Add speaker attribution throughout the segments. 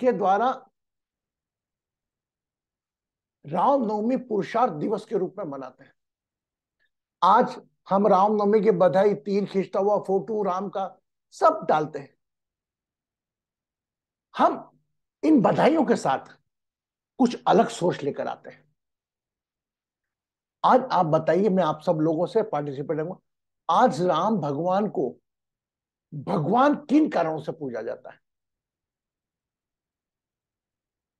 Speaker 1: के द्वारा रामनवमी पुरुषार्थ दिवस के रूप में मनाते हैं आज हम रामनवमी की बधाई तीर खींचता हुआ फोटो राम का सब डालते हैं हम इन बधाइयों के साथ कुछ अलग सोच लेकर आते हैं आज आप बताइए मैं आप सब लोगों से पार्टिसिपेट करूंगा आज राम भगवान को भगवान किन कारणों से पूजा जाता है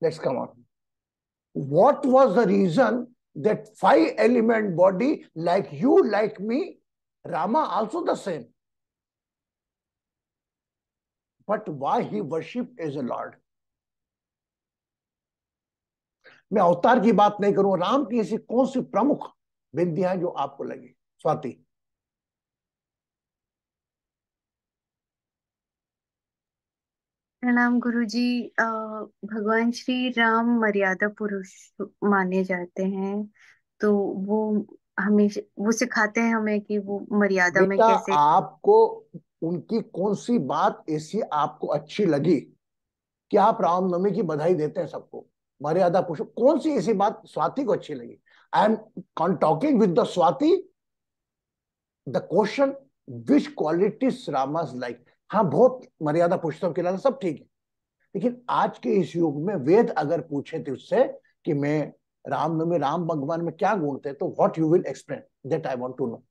Speaker 1: Let's come on. What was the reason that five element body, like you, like me, Rama also the same. But why he worship as a Lord? मैं अवतार की बात नहीं करूं राम की ऐसी कौन सी प्रमुख बिंदियां जो आपको लगी स्वाति प्रणाम गुरु जी भगवान श्री राम मर्यादा पुरुष माने जाते हैं तो वो हमेशा वो सिखाते हैं हमें कि वो मर्यादा में कैसे आपको उनकी कौन सी बात ऐसी आपको अच्छी लगी कि आप रामनवमी की बधाई देते हैं सबको मर्यादा पुरुष कौन सी ऐसी बात स्वाति को अच्छी लगी I am con talking with the Swati the question which quality रामाज लाइक हाँ बहुत मर्यादा पुरुषोत्तम के लाल सब ठीक है लेकिन आज के इस युग में वेद अगर पूछे थे तो उससे कि मैं राम में राम भगवान में क्या गुण थे तो what you will explain that I want to know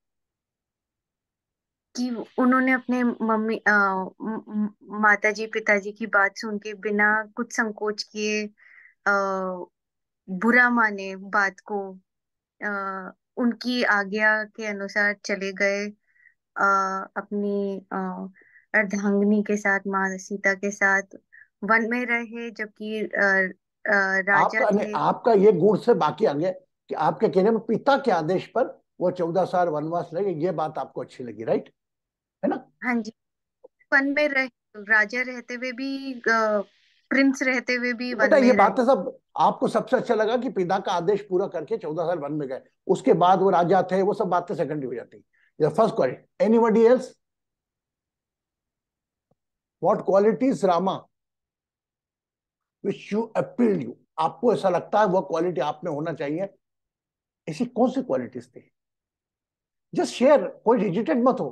Speaker 1: कि उन्होंने अपने मम्मी माताजी पिताजी की बात सुन के बिना कुछ संकोच किए बुरा माने बात को आ, उनकी आज्ञा के अनुसार चले गए आ, अपनी आ, अर्धांगनी के साथ माँ सीता के साथ वन में रहे जबकि राजा आपका, थे आपका ये गुण से बाकी आगे कि आपके कहने में पिता के आदेश पर वो चौदह साल वनवास रहे ये बात आपको अच्छी लगी राइट है ना हाँ जी वन में रह राजा रहते हुए भी प्रिंस रहते हुए भी वन में ये बात है सब आपको सबसे अच्छा लगा कि पिता का आदेश पूरा करके चौदह साल वन में गए उसके बाद वो राजा थे वो सब बातें सेकेंडरी हो जाती first question anybody else what qualities Rama wish you appeal you आपको ऐसा लगता है वह क्वालिटी आप में होना चाहिए ऐसी कौन सी क्वालिटीज थी जस्ट शेयर कोई रिजिटेड मत हो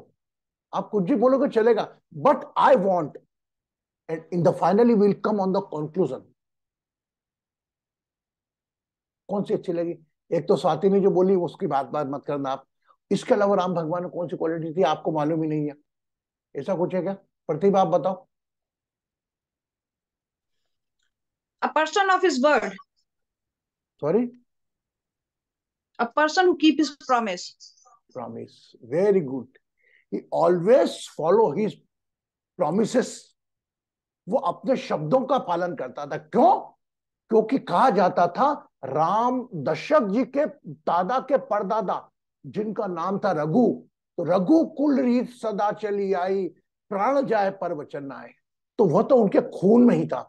Speaker 1: आप कुछ भी बोलोगे चलेगा but I want and in the finally will come on the conclusion कौन सी अच्छी लगी एक तो स्वाति ने जो बोली उसकी बात बात मत करना आप इसके अलावा राम भगवान ने कौन सी क्वालिटी थी आपको मालूम ही नहीं है ऐसा कुछ है क्या प्रतिभा आप बताओ a person of his word sorry a person who keep his promise promise very good he always follow his promises वो अपने शब्दों का पालन करता था क्यों क्योंकि कहा जाता था राम दशक जी के दादा के परदादा जिनका नाम था रघु तो रघु कुल रीत सदा चली आई प्राण जाए पर वचन ना आए तो वह तो उनके खून में ही था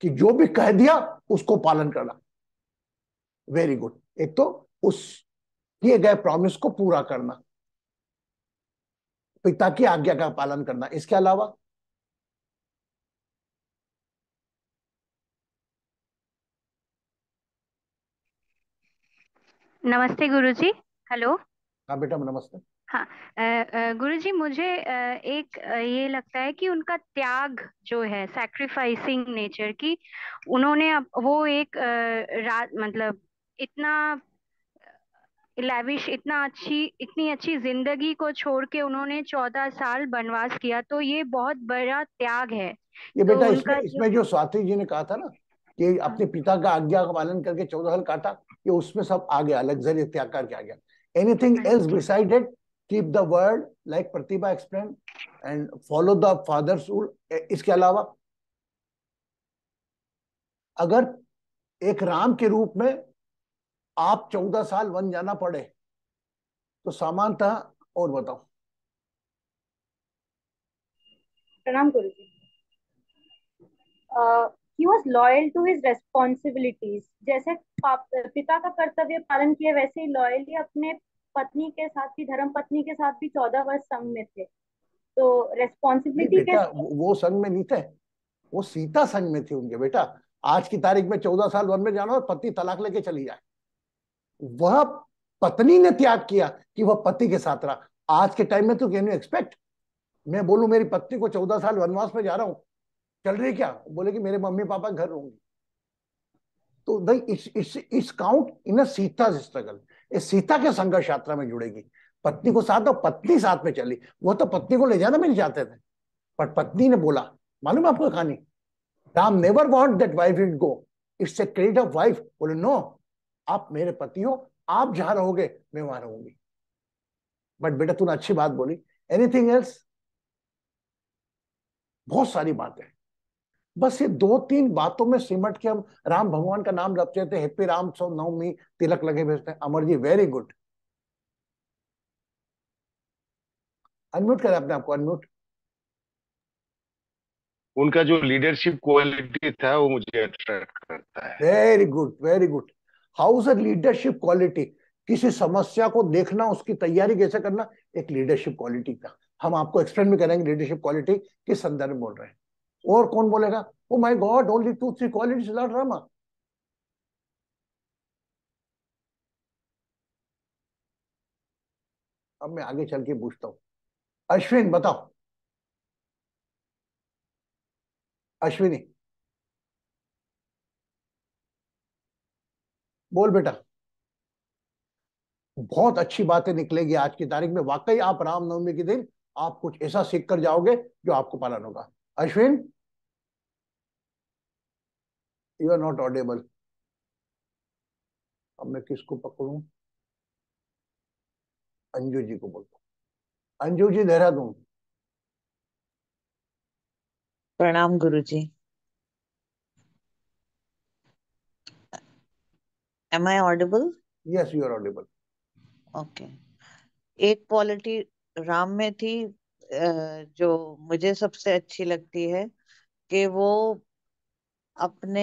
Speaker 1: कि जो भी कह दिया उसको पालन करना वेरी गुड एक तो उस किए गए प्रॉमिस को पूरा करना पिता की आज्ञा का पालन करना इसके अलावा नमस्ते गुरुजी हेलो हाँ बेटा नमस्ते हाँ गुरुजी मुझे एक ये लगता है कि उनका त्याग जो है सैक्रिफाइसिंग नेचर की उन्होंने वो एक रात मतलब इतना लैविश इतना अच्छी इतनी अच्छी जिंदगी को छोड़ के उन्होंने चौदह साल बनवास किया तो ये बहुत बड़ा त्याग है
Speaker 2: ये बेटा तो इसमें, इसमें
Speaker 1: जो स्वाति जी ने कहा था ना कि अपने हाँ। पिता का आज्ञा का पालन करके चौदह साल काटा ये उसमें सब आ गया जरिए त्याग करके आ गया anything else beside it keep the word like Pratibha explain and follow the father's rule इसके अलावा अगर एक राम के रूप में आप चौदह साल वन जाना पड़े तो सामानतः और बताओ प्रणाम गुरु जी was loyal to his responsibilities जैसे पिता का कर्तव्य पालन किया वैसे ही लॉयली अपने पत्नी के साथ भी धर्म पत्नी के साथ भी चौदह वर्ष संघ में थे तो रेस्पॉन्सिबिलिटी के वो संघ में नहीं थे वो सीता संघ में थे उनके बेटा आज की तारीख में चौदह साल वन में जाना पति तलाक लेके चली जाए वह पत्नी ने त्याग किया कि वह पति के साथ रहा आज के टाइम में तो कैन यू एक्सपेक्ट मैं बोलू मेरी पत्नी को चौदह साल वनवास में जा रहा हूं चल रही क्या बोले कि मेरे मम्मी पापा घर रहूंगी तो इस इस count in a Sita struggle इस सीता के संघर्ष यात्रा में जुड़ेगी पत्नी को साथ और पत्नी साथ में चली वो तो पत्नी को ले जाना भी नहीं चाहते थे पर पत्नी ने बोला मालूम आपको कहानी Ram never want that wife it go it's a credit of wife बोले नो आप मेरे पति हो आप जहां रहोगे मैं वहां रहूंगी बट बेटा तूने अच्छी बात बोली एनीथिंग एल्स बहुत सारी बातें बस ये दो तीन बातों में सिमट के हम राम भगवान का नाम जपते थे तो हैप्पी राम सौ नवमी तिलक लगे भेजते हैं Amar ji very good unmute करें अपने आपको अनम्यूट उनका जो लीडरशिप क्वालिटी था वो मुझे अट्रैक्ट करता है very good very good house a leadership quality किसी समस्या को देखना उसकी तैयारी कैसे करना एक लीडरशिप क्वालिटी का हम आपको एक्सप्लेन भी करेंगे लीडरशिप क्वालिटी किस संदर्भ में बोल रहे हैं और कौन बोलेगा oh my god only two three quality lord Rama अब मैं आगे चल के पूछता हूं अश्विन बताओ अश्विनी बोल बेटा बहुत अच्छी बातें निकलेगी आज की तारीख में वाकई आप रामनवमी के दिन आप कुछ ऐसा सीख कर जाओगे जो आपको पालन होगा Ashwin, you are not audible. अब मैं किसको पकड़ू अंजू जी को बोलता अंजू जी देहरादून प्रणाम गुरु जी am I audible yes you are audible okay एक क्वालिटी राम में थी जो मुझे सबसे अच्छी लगती है कि वो अपने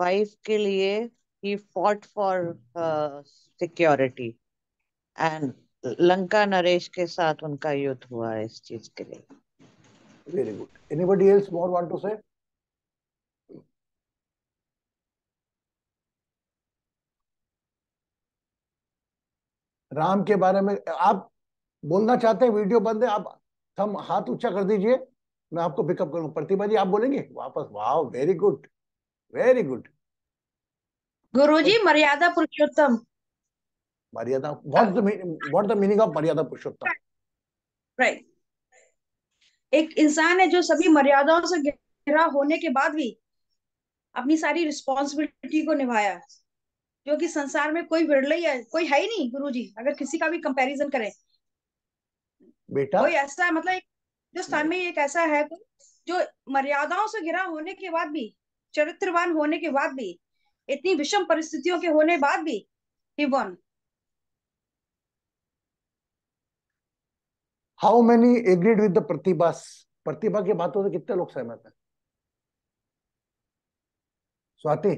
Speaker 1: वाइफ के लिए ही fought for security and Lanka नरेश के साथ उनका युद्ध हुआ इस चीज के लिए very good anybody else more want to say Ram के बारे में आप बोलना चाहते हैं वीडियो बंद है आप थम हाथ ऊंचा कर दीजिए मैं आपको पिकअप करूंगा प्रतिभा जी आप बोलेंगे वापस वाह वेरी गुड वेरी गुड गुरुजी मर्यादा पुरुषोत्तम मर्यादा what the what the meaning of मर्यादा पुरुषोत्तम राइट एक इंसान है जो सभी मर्यादाओं से घिरा होने के बाद भी अपनी सारी रिस्पॉन्सिबिलिटी को निभाया क्योंकि संसार में कोई विरला ही है कोई है ही नहीं गुरु जी अगर किसी का भी कंपैरिजन करें बेटा कोई ऐसा मतलब हिंदुस्तान में एक ऐसा है जो मर्यादाओं से घिरा होने के बाद भी चरित्रवान होने के बाद भी इतनी विषम परिस्थितियों के होने बाद भी how many agreed with the Pratibha Pratibha की बातों से कितने लोग सहमत हैं Swati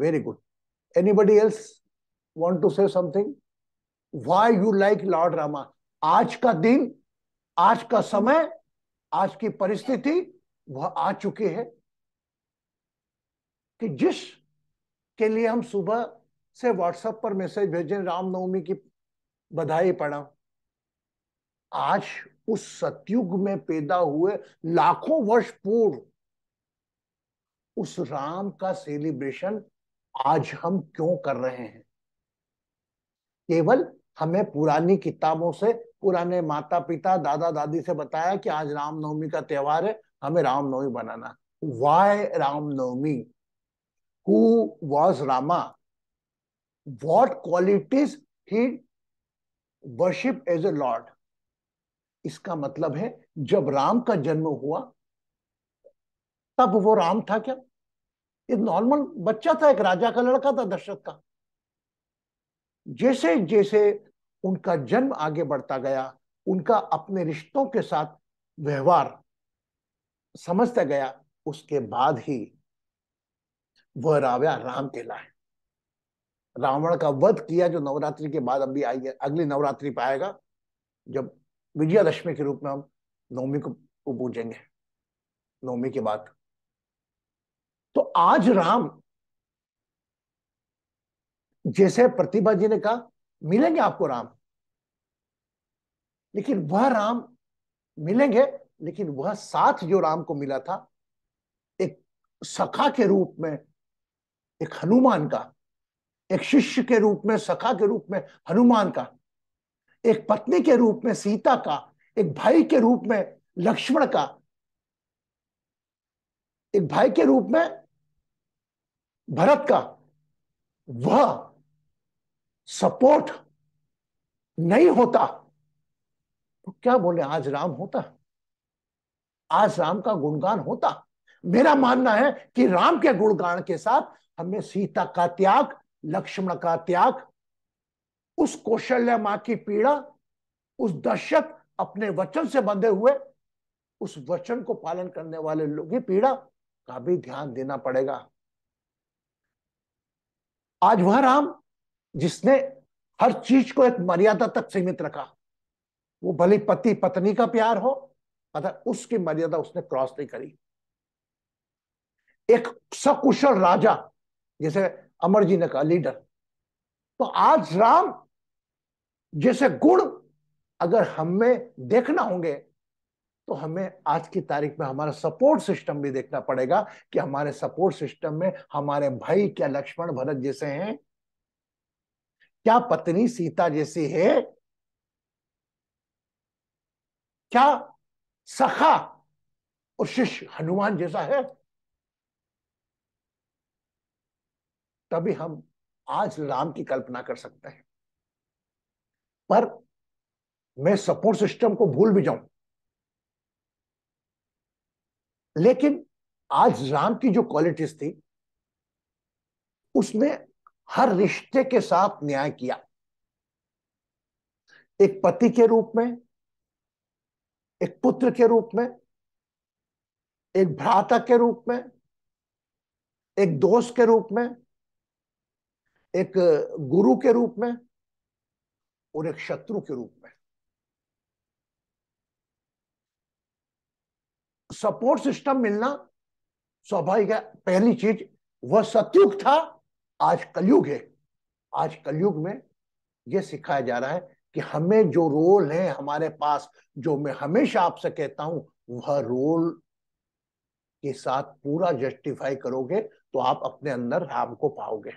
Speaker 1: very good anybody else want to say something why you like lord Rama आज का दिन आज का समय आज की परिस्थिति वह आ चुकी है कि जिस के लिए हम सुबह से व्हाट्सएप पर मैसेज भेजे रामनवमी की बधाई पड़ा आज उस सतयुग में पैदा हुए लाखों वर्ष पूर्व उस राम का सेलिब्रेशन आज हम क्यों कर रहे हैं केवल हमें पुरानी किताबों से पुराने माता पिता दादा दादी से बताया कि आज रामनवमी का त्योहार है हमें रामनवमी बनाना why Ramnavami who was Rama what qualities he worship as a lord इसका मतलब है जब राम का जन्म हुआ तब वो राम था क्या एक नॉर्मल बच्चा था एक राजा का लड़का था दशरथ का जैसे जैसे उनका जन्म आगे बढ़ता गया उनका अपने रिश्तों के साथ व्यवहार समझता गया उसके बाद ही वह रावया राम है रावण का वध किया जो नवरात्रि के बाद अभी आई है अगली नवरात्रि पर आएगा जब विजयादशमी के रूप में हम नवमी को पूजेंगे नवमी के बाद तो आज राम जैसे प्रतिभा जी ने कहा मिलेंगे आपको राम लेकिन वह राम मिलेंगे लेकिन वह साथ जो राम को मिला था एक सखा के रूप में एक हनुमान का एक शिष्य के रूप में सखा के रूप में हनुमान का एक पत्नी के रूप में सीता का एक भाई के रूप में लक्ष्मण का एक भाई के रूप में भरत का वह सपोर्ट नहीं होता तो क्या बोले आज राम होता आज राम का गुणगान होता मेरा मानना है कि राम के गुणगान के साथ हमें सीता का त्याग लक्ष्मण का त्याग उस कौशल्य मां की पीड़ा उस दशक अपने वचन से बंधे हुए उस वचन को पालन करने वाले लोग की पीड़ा का भी ध्यान देना पड़ेगा आज वह राम जिसने हर चीज को एक मर्यादा तक सीमित रखा वो भले पति पत्नी का प्यार हो पता उसकी मर्यादा उसने क्रॉस नहीं करी एक सकुशल राजा जैसे अमर जी ने कहा लीडर तो आज राम जैसे गुण अगर हमें देखना होंगे तो हमें आज की तारीख में हमारा सपोर्ट सिस्टम भी देखना पड़ेगा कि हमारे सपोर्ट सिस्टम में हमारे भाई क्या लक्ष्मण भरत जैसे हैं क्या पत्नी सीता जैसी है क्या सखा और शिष्य हनुमान जैसा है तभी हम आज राम की कल्पना कर सकते हैं पर मैं सपोर्ट सिस्टम को भूल भी जाऊं लेकिन आज राम की जो क्वालिटीज थी उसमें हर रिश्ते के साथ न्याय किया एक पति के रूप में एक पुत्र के रूप में एक भ्राता के रूप में एक दोस्त के रूप में एक गुरु के रूप में और एक शत्रु के रूप में सपोर्ट सिस्टम मिलना स्वाभाविक है पहली चीज वह सत्युग था आज कलयुग है आज कलयुग में यह सिखाया जा रहा है कि हमें जो रोल है हमारे पास जो मैं हमेशा आपसे कहता हूं वह रोल के साथ पूरा जस्टिफाई करोगे तो आप अपने अंदर राम को पाओगे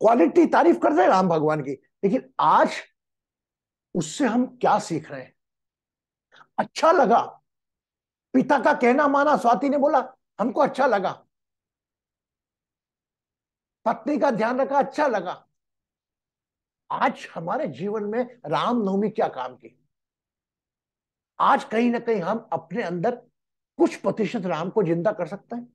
Speaker 1: क्वालिटी तारीफ करते हैं राम भगवान की लेकिन आज उससे हम क्या सीख रहे हैं अच्छा लगा पिता का कहना माना स्वाति ने बोला हमको अच्छा लगा पत्नी का ध्यान रखा अच्छा लगा आज हमारे जीवन में रामनवमी क्या काम की आज कहीं ना कहीं हम अपने अंदर कुछ प्रतिशत राम को जिंदा कर सकते हैं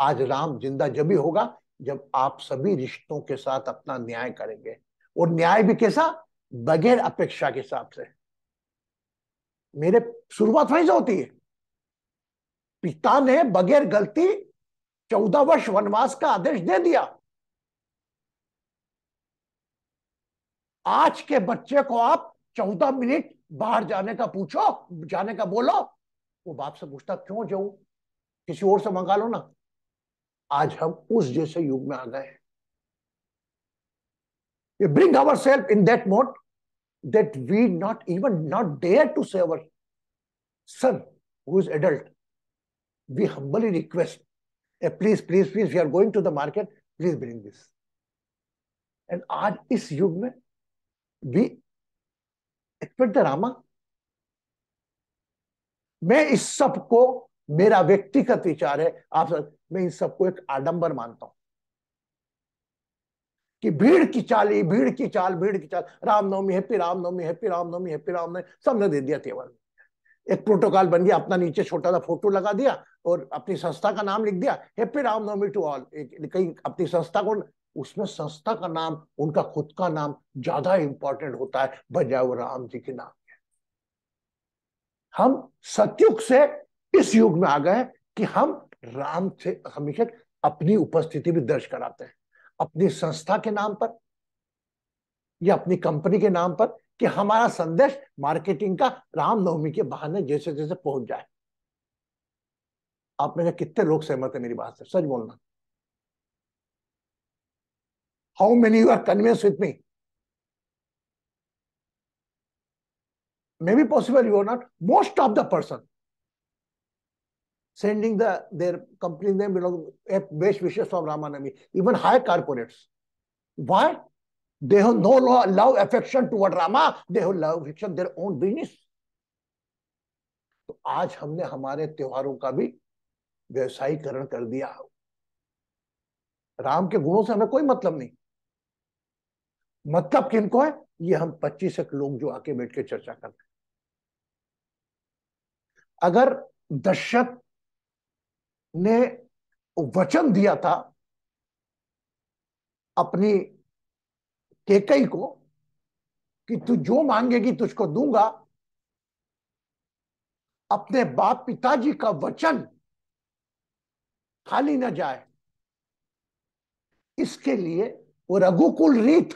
Speaker 1: आज राम जिंदा जब भी होगा जब आप सभी रिश्तों के साथ अपना न्याय करेंगे और न्याय भी कैसा बगैर अपेक्षा के हिसाब से मेरे शुरुआत वहीं से होती है पिता ने बगैर गलती चौदह वर्ष वनवास का आदेश दे दिया आज के बच्चे को आप चौदह मिनट बाहर जाने का पूछो जाने का बोलो वो बाप से पूछता क्यों जाऊं किसी और से मंगा लो ना आज हम उस जैसे युग में आ गए bring our self in that mode that we not even not dare to say our son who is adult. We humbly request, uh, please, please, please, we are going to the market, please bring this. And आज is yug mein we expect the Rama मैं इस सब को मेरा व्यक्तिगत विचार है आप मैं इन सबको एक आडंबर मानता हूं कि भीड़ की चाली भीड़ की चाल भीड़ की चाल Ramnavami happy Ramnavami happy Ramnavami happy Ramnavami सबने दे दिया त्यौहार एक प्रोटोकॉल बन गया अपना नीचे छोटा सा फोटो लगा दिया और अपनी संस्था का नाम लिख दिया हैप्पी रामनवमी टू ऑल कहीं अपनी संस्था को उसमें संस्था का नाम उनका खुद का नाम ज्यादा इंपॉर्टेंट होता है बजाय वो राम जी के नाम हम सतयुग से इस युग में आ गए कि हम राम से हमेशा अपनी उपस्थिति भी दर्ज कराते हैं अपनी संस्था के नाम पर या अपनी कंपनी के नाम पर कि हमारा संदेश मार्केटिंग का रामनवमी के बहाने जैसे जैसे पहुंच जाए आप मेरे कितने लोग सहमत है मेरी बात से सच बोलना how many you are convince with me may be possible you are not most of the person sending the their company name belong best wishes of Ramanami, even high corporates. Why? They have no love, love affection toward Rama, they have love affection their own business. तो आज हमने हमारे त्योहारों का भी व्यवसायीकरण कर दिया राम के गुणों से हमें कोई मतलब नहीं मतलब किनको है ये हम पच्चीस एक लोग जो आके बैठ के चर्चा कर रहे हैं अगर दशरथ ने वचन दिया था अपनी केकई को कि तू जो मांगेगी तुझको दूंगा अपने बाप पिताजी का वचन खाली न जाए इसके लिए वो रघुकुल रीत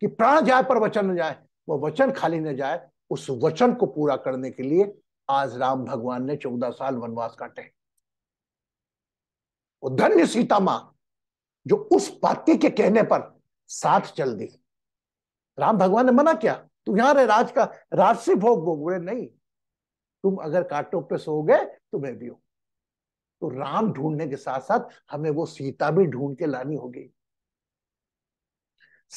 Speaker 1: कि प्राण जाए पर वचन न जाए वो वचन खाली न जाए उस वचन को पूरा करने के लिए आज राम भगवान ने चौदह साल वनवास काटे धन्य सीता मां जो उस पाती के कहने पर साथ चल दी राम भगवान ने मना किया तू यहां रहे राज का राजसी भोग भोग बोले नहीं तुम अगर कांटों पे सो गए तुम्हें तो भी हूं तो राम ढूंढने के साथ साथ हमें वो सीता भी ढूंढ के लानी होगी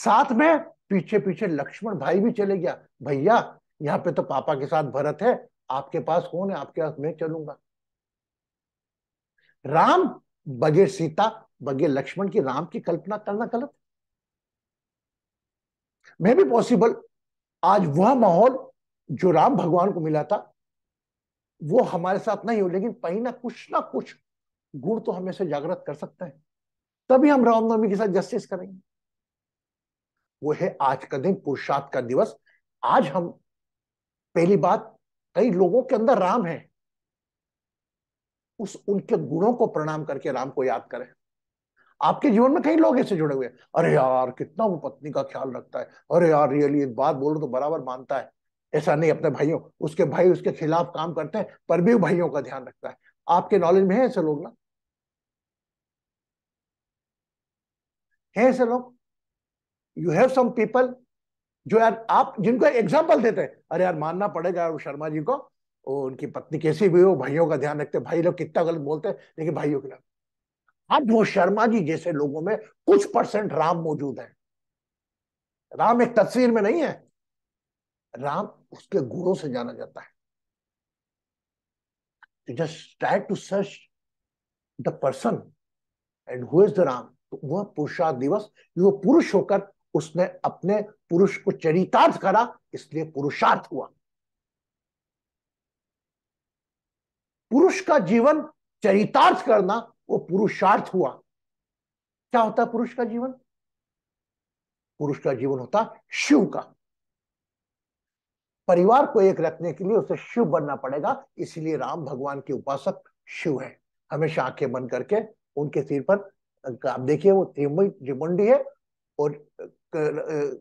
Speaker 1: साथ में पीछे पीछे लक्ष्मण भाई भी चले गया भैया यहाँ पे तो पापा के साथ भरत है आपके पास कौन है आपके पास मैं चलूंगा राम बगे सीता बगे लक्ष्मण की राम की कल्पना करना गलत मैं भी पॉसिबल आज वह माहौल जो राम भगवान को मिला था वो हमारे साथ नहीं हो लेकिन कहीं ना कुछ ना कुछ गुण तो हमें से जागृत कर सकता है तभी हम रामनवमी के साथ जस्टिस करेंगे वो है आज का दिन पुरुषार्थ का दिवस आज हम पहली बात कई लोगों के अंदर राम है उस उनके गुणों को प्रणाम करके राम को याद करें आपके जीवन में कई लोग ऐसे जुड़े हुए हैं अरे यार कितना वो पत्नी का ख्याल रखता है अरे यार रियली एक बात बोलो तो बराबर मानता है ऐसा नहीं अपने भाइयों उसके भाई उसके खिलाफ काम करते हैं पर भी भाइयों का ध्यान रखता है आपके नॉलेज में है ऐसे लोग ना है ऐसे लोग यू हैव सम पीपल जो यार आप जिनको एग्जाम्पल देते हैं अरे यार मानना पड़ेगा शर्मा जी को और उनकी पत्नी कैसी भी हो भाइयों का ध्यान रखते भाई लोग कितना गलत बोलते हैं लेकिन भाइयों के लिए अब वो शर्मा जी जैसे लोगों में कुछ परसेंट राम मौजूद है राम एक तस्वीर में नहीं है राम उसके गुणों से जाना जाता है person and who is the Ram तो वह पुरुषार्थ दिवस वो पुरुष होकर उसने अपने पुरुष को चरितार्थ करा इसलिए पुरुषार्थ हुआ पुरुष का जीवन चरितार्थ करना वो पुरुषार्थ हुआ क्या होता पुरुष का जीवन पुरुष का जीवन होता शिव का परिवार को एक रखने के लिए उसे शिव बनना पड़ेगा इसलिए राम भगवान के उपासक शिव है हमेशा आंखें बंद करके उनके सिर पर आप देखिए वो त्रिमुंडी है और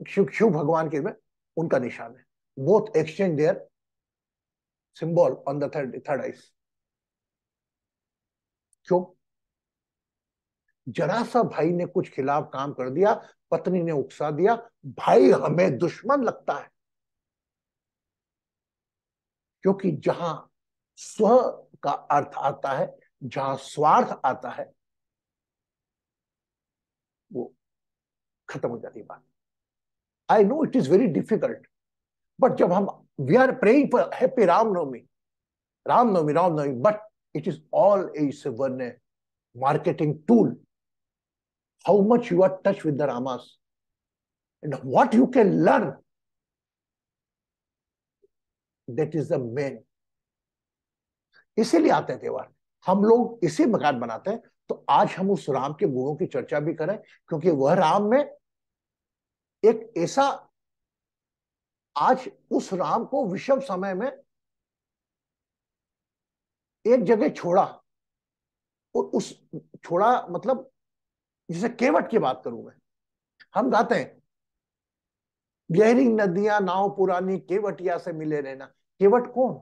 Speaker 1: शिव शिव भगवान के में उनका निशान है both exchange their symbol on the third third eyes क्यों जरा सा भाई ने कुछ खिलाफ काम कर दिया पत्नी ने उकसा दिया भाई हमें दुश्मन लगता है क्योंकि जहां स्व का अर्थ आता है जहां स्वार्थ आता है वो खत्म हो जाती बात I know it is very difficult but जब हम we are praying for happy Ramnavami Ramnavami Ramnavami but it is all a one marketing tool. How much you are touched with the Ramas and what you can learn. That is the main. इसीलिए आते हैं त्यौहार हम लोग इसी मकान बनाते हैं तो आज हम उस राम के गुणों की चर्चा भी करें क्योंकि वह राम में एक ऐसा आज उस राम को विषम समय में एक जगह छोड़ा और उस छोड़ा मतलब जैसे केवट की बात करूं मैं हम गाते हैं गहरी नदियां नाव पुरानी केवटिया से मिले रहना केवट कौन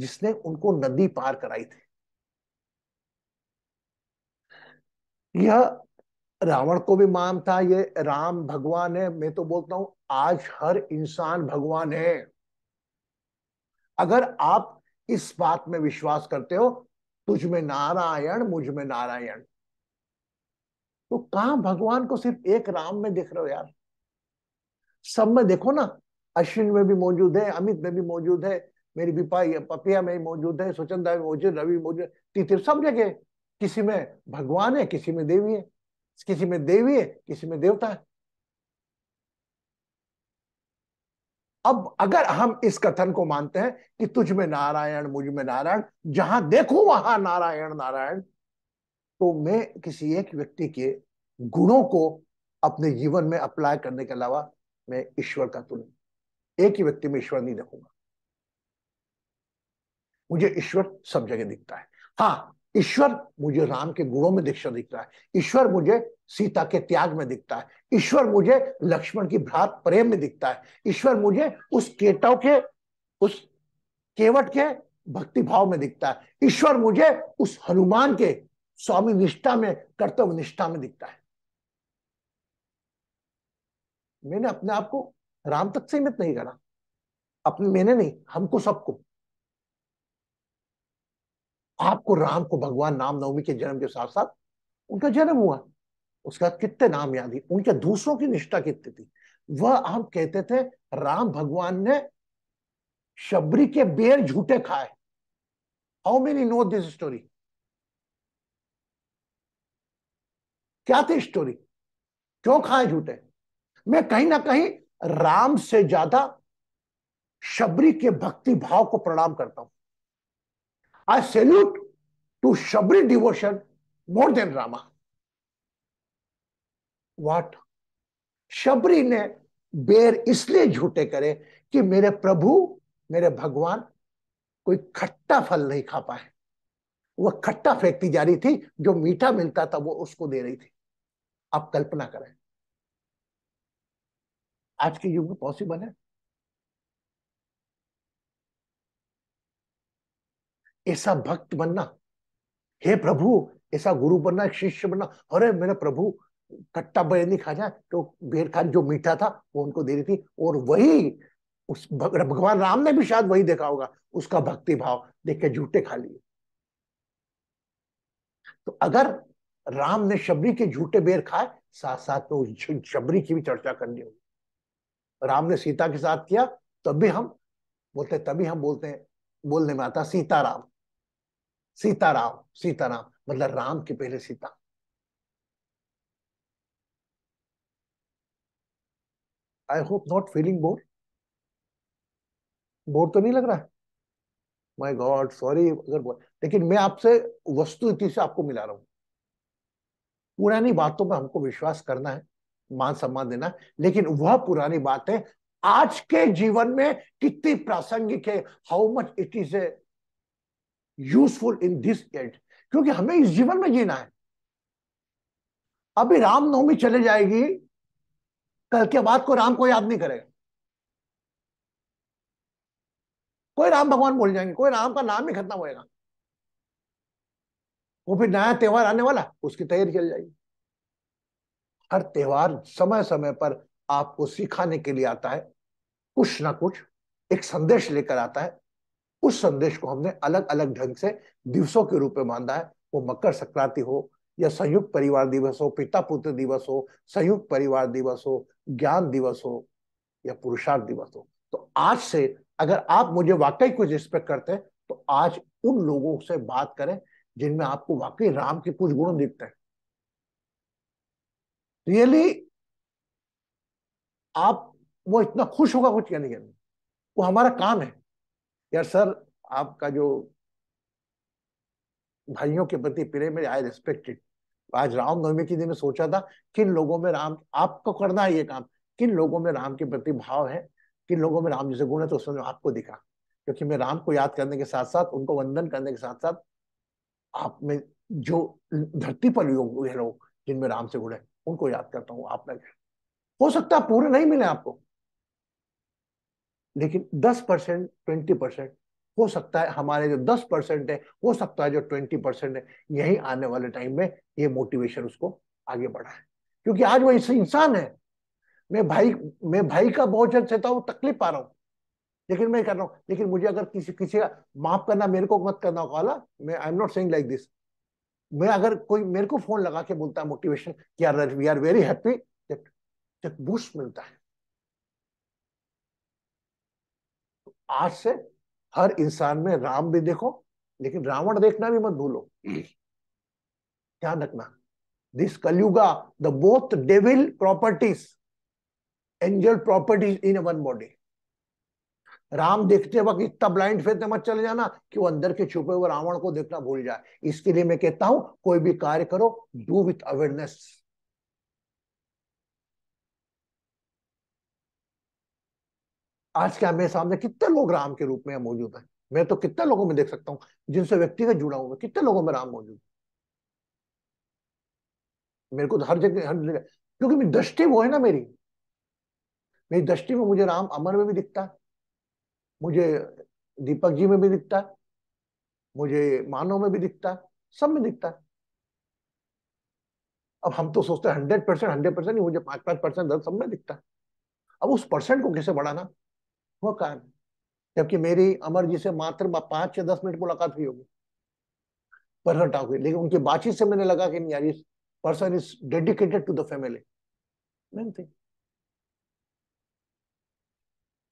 Speaker 1: जिसने उनको नदी पार कराई थी यह रावण को भी माम था ये राम भगवान है मैं तो बोलता हूं आज हर इंसान भगवान है अगर आप इस बात में विश्वास करते हो तुझ में नारायण मुझ में नारायण तो कहा भगवान को सिर्फ एक राम में देख रहे हो यार सब में देखो ना अश्विन में भी मौजूद है अमित में भी मौजूद है मेरी बिपा पपिया में मौजूद है सुचंदा में मौजूद रवि मौजूद तीतिर सब जगह किसी में भगवान है किसी में देवी है किसी में देवी है किसी में देवता है अब अगर हम इस कथन को मानते हैं कि तुझ में नारायण मुझ में नारायण जहां देखो वहां नारायण नारायण तो मैं किसी एक व्यक्ति के गुणों को अपने जीवन में अप्लाई करने के अलावा मैं ईश्वर का तो नहीं एक ही व्यक्ति में ईश्वर नहीं देखूंगा मुझे ईश्वर सब जगह दिखता है हाँ ईश्वर मुझे राम के गुणों में दिखता दिखता है ईश्वर मुझे सीता के त्याग में दिखता है ईश्वर मुझे लक्ष्मण की भ्रात प्रेम में दिखता है ईश्वर मुझे उस केटव के उस केवट के भक्ति भाव में दिखता है ईश्वर मुझे उस हनुमान के स्वामी निष्ठा में कर्तव्य निष्ठा में दिखता है मैंने अपने आप को राम तक सीमित नहीं करा अपने मैंने नहीं हमको सबको आपको राम को भगवान रामनवमी के जन्म के साथ साथ उनका जन्म हुआ उसका कितने नाम याद ही उनके दूसरों की निष्ठा कितनी थी वह हम कहते थे राम भगवान ने शबरी के बेर झूठे खाए how many know this story क्या थी स्टोरी क्यों खाए झूठे मैं कहीं ना कहीं राम से ज्यादा शबरी के भक्ति भाव को प्रणाम करता हूं I salute to Shabari devotion more than Rama what Shabari ने बेर इसलिए झूठे करे कि मेरे प्रभु मेरे भगवान कोई खट्टा फल नहीं खा पाए वह खट्टा फेंकती जा रही थी जो मीठा मिलता था वो उसको दे रही थी आप कल्पना करें आज के युग में पॉसिबल है ऐसा भक्त बनना हे प्रभु ऐसा गुरु बनना शिष्य बनना अरे मेरे प्रभु खट्टा नहीं खा जाए तो बेर खान जो मीठा था वो उनको दे रही थी और वही उस भगवान राम ने भी शायद वही देखा होगा उसका भक्ति भाव देख के झूठे खा लिए तो अगर राम ने शबरी के झूठे बेर खाए साथ साथ में उस शबरी की भी चर्चा करनी होगी राम ने सीता के साथ किया तभी हम बोलते तभी हम बोलते हैं बोलने में आता सीताराम सीताराम सीताराम मतलब राम के पहले Sita I hope not feeling bore bore तो नहीं लग रहा है माई गॉड सॉरी अगर बोर लेकिन मैं आपसे वस्तु से आपको मिला रहा हूं पुरानी बातों में हमको विश्वास करना है मान सम्मान देना है लेकिन वह पुरानी बात है आज के जीवन में कितनी प्रासंगिक है how much it is a useful in this and क्योंकि हमें इस जीवन में जीना है अभी रामनवमी चले जाएगी कल के बाद को राम को याद नहीं करेगा कोई राम भगवान बोल जाएंगे कोई राम का नाम ही खत्म होएगा वो फिर नया त्योहार आने वाला उसकी तैयारी चल जाएगी हर त्योहार समय समय पर आपको सिखाने के लिए आता है कुछ ना कुछ एक संदेश लेकर आता है उस संदेश को हमने अलग अलग ढंग से दिवसों के रूप में माना है वो मकर संक्रांति हो या संयुक्त परिवार दिवस हो पिता पुत्र दिवस हो संयुक्त परिवार दिवस हो ज्ञान दिवस हो या पुरुषार्थ दिवस हो तो आज से अगर आप मुझे वाकई कुछ रिस्पेक्ट करते हैं तो आज उन लोगों से बात करें जिनमें आपको वाकई राम के कुछ गुण दिखते हैं रियली आप वो इतना खुश होगा कुछ कहने के लिए वो हमारा काम है यार सर आपका जो भाइयों के प्रति प्रेम आई रेस्पेक्टेड आज रामनवमी के दिन सोचा था किन लोगों में राम आपको करना है ये काम किन लोगों में राम के प्रति भाव है किन लोगों में राम जैसे गुण है तो उसमें आपको दिखा क्योंकि मैं राम को याद करने के साथ साथ उनको वंदन करने के साथ साथ आप में जो धरती पर हुए लोग जिनमें राम से गुण है उनको याद करता हूँ आप में हो सकता है पूरे नहीं मिले आपको लेकिन दस परसेंट ट्वेंटी परसेंट हो सकता है हमारे जो दस परसेंट है हो सकता है जो ट्वेंटी परसेंट है यही आने वाले टाइम में ये मोटिवेशन उसको आगे बढ़ाए क्योंकि आज वो इंसान है मैं भाई मैं भाई का बहुत जन सहता तो हूँ तकलीफ पा रहा हूँ लेकिन मैं कर रहा हूँ लेकिन मुझे अगर किसी किसी का माफ करना मेरे को मत करना कॉला मैं I am not saying like this मैं अगर कोई मेरे को फोन लगा के बोलता है मोटिवेशन कि यार we are very happy boost मिलता है तो आज से हर इंसान में राम भी देखो लेकिन रावण देखना भी मत भूलो हम्म। ध्यान रखना this Kalyuga the both devil properties angel properties in one body Ram देखते वक्त इतना ब्लाइंड फेते मत चले जाना कि वो अंदर के छुपे हुए रावण को देखना भूल जाए इसके लिए मैं कहता हूं कोई भी कार्य करो डू विथ अवेयरनेस आज क्या मेरे सामने कितने लोग राम के रूप में मौजूद है मैं तो कितने लोगों में देख सकता हूँ जिनसे व्यक्तिगत जुड़ा हुआ मैं कितने लोगों में राम मौजूद मेरे को तो हर जगह हर जगह क्योंकि मेरी दृष्टि वो है ना मेरी मेरी दृष्टि में मुझे राम अमर में भी दिखता है मुझे दीपक जी में भी दिखता है मुझे मानव में भी दिखता है सब में दिखता है अब हम तो सोचते हैं हंड्रेड परसेंट हंड्रेड परसेंट मुझे पांच पांच परसेंट दर्द सब में दिखता है अब उस परसेंट को कैसे बढ़ाना वो कहा जबकि मेरी अमर जी से मात्र पांच या दस मिनट मुलाकात हुई होगी पर्सन टॉक हुई लेकिन उनकी बातचीत से मैंने लगा कि नहीं यार person is dedicated to the family main thing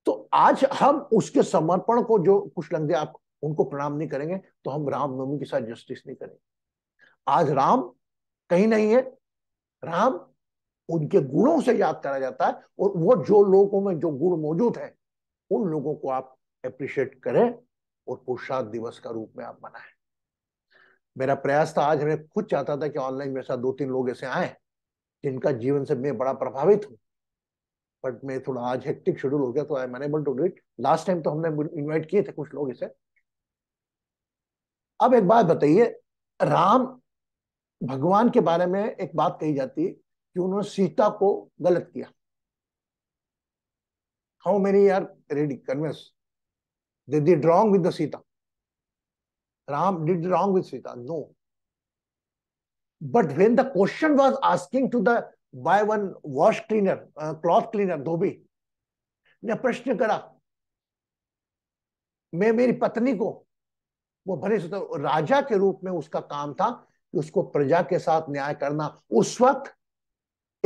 Speaker 1: तो आज हम उसके समर्पण को जो कुछ लंगे आप उनको प्रणाम नहीं करेंगे तो हम रामनवमी के साथ जस्टिस नहीं करेंगे आज राम कहीं नहीं है राम उनके गुणों से याद करा जाता है और वो जो लोगों में जो गुण मौजूद है उन लोगों को आप अप्रिशिएट करें और पुरुषार्थ दिवस का रूप में आप मनाएं मेरा प्रयास था आज हमें खुद चाहता था कि ऑनलाइन में दो तीन लोग ऐसे आए जिनका जीवन से मैं बड़ा प्रभावित हूँ बट मैं थोड़ा आज हेक्टिक शेड्यूल हो गया तो I manageable to do it last time तो हमने इनवाइट किए थे कुछ लोग इसे अब एक बात बताइए राम भगवान के बारे में एक बात कही जाती है कि उन्होंने सीता को गलत किया हाउ मेनी यार ready, convinced. They did wrong with the Sita. Ram did wrong with Sita. No. But when the question was asking to the by one wash cleaner, uh, cloth cleaner, धोबी ने प्रश्न करा मैं मेरी पत्नी को वो भले राजा के रूप में उसका काम था कि उसको प्रजा के साथ न्याय करना उस वक्त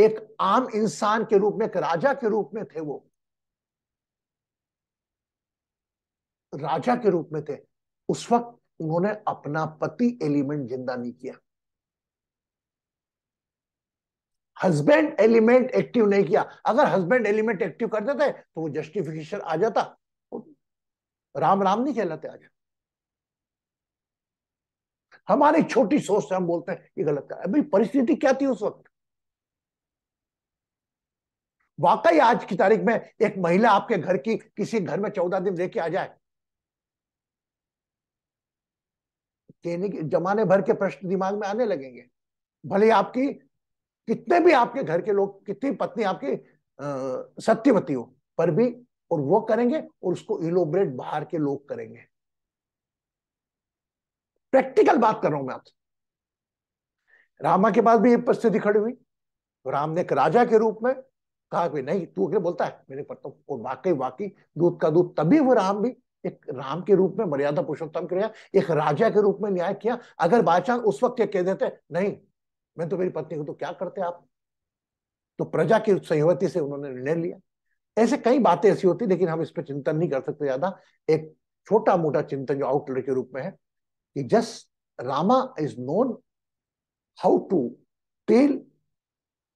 Speaker 1: एक आम इंसान के रूप में एक राजा के रूप में थे वो राजा के रूप में थे उस वक्त उन्होंने अपना पति एलिमेंट जिंदा नहीं किया हस्बैंड एलिमेंट एक्टिव नहीं किया अगर हस्बैंड एलिमेंट एक्टिव कर देते तो वो जस्टिफिकेशन आ जाता राम राम नहीं कहलाते आज हमारी छोटी सोच से हम बोलते हैं ये गलत कर अभी परिस्थिति क्या थी उस वक्त वाकई आज की तारीख में एक महिला आपके घर की किसी घर में चौदह दिन लेके आ जाए देने के जमाने भर के प्रश्न दिमाग में आने लगेंगे भले आपकी कितने भी आपके घर के लोग कितनी पत्नी आपकी सत्यवती हो पर भी और वो करेंगे और उसको इलोबरेट बाहर के लोग करेंगे प्रैक्टिकल बात कर रहा हूं मैं आपसे रामा के पास भी ये परिस्थिति खड़ी हुई राम ने एक राजा के रूप में कहा कि नहीं तू अगर बोलता है मेरे पढ़ता हूँ और वाकई वाकई दूध का दूध तभी वो राम भी एक राम के रूप में मर्यादा पुरुषोत्तम क्रिया एक राजा के रूप में न्याय किया अगर बायचान उस वक्त ये कह देते नहीं मैं तो मेरी पत्नी को तो क्या करते आप तो प्रजा की सहमति से उन्होंने निर्णय लिया ऐसे कई बातें ऐसी होती लेकिन हम इस पर चिंतन नहीं कर सकते ज्यादा एक छोटा मोटा चिंतन जो आउटलेट के रूप में है कि just Rama is known how to tell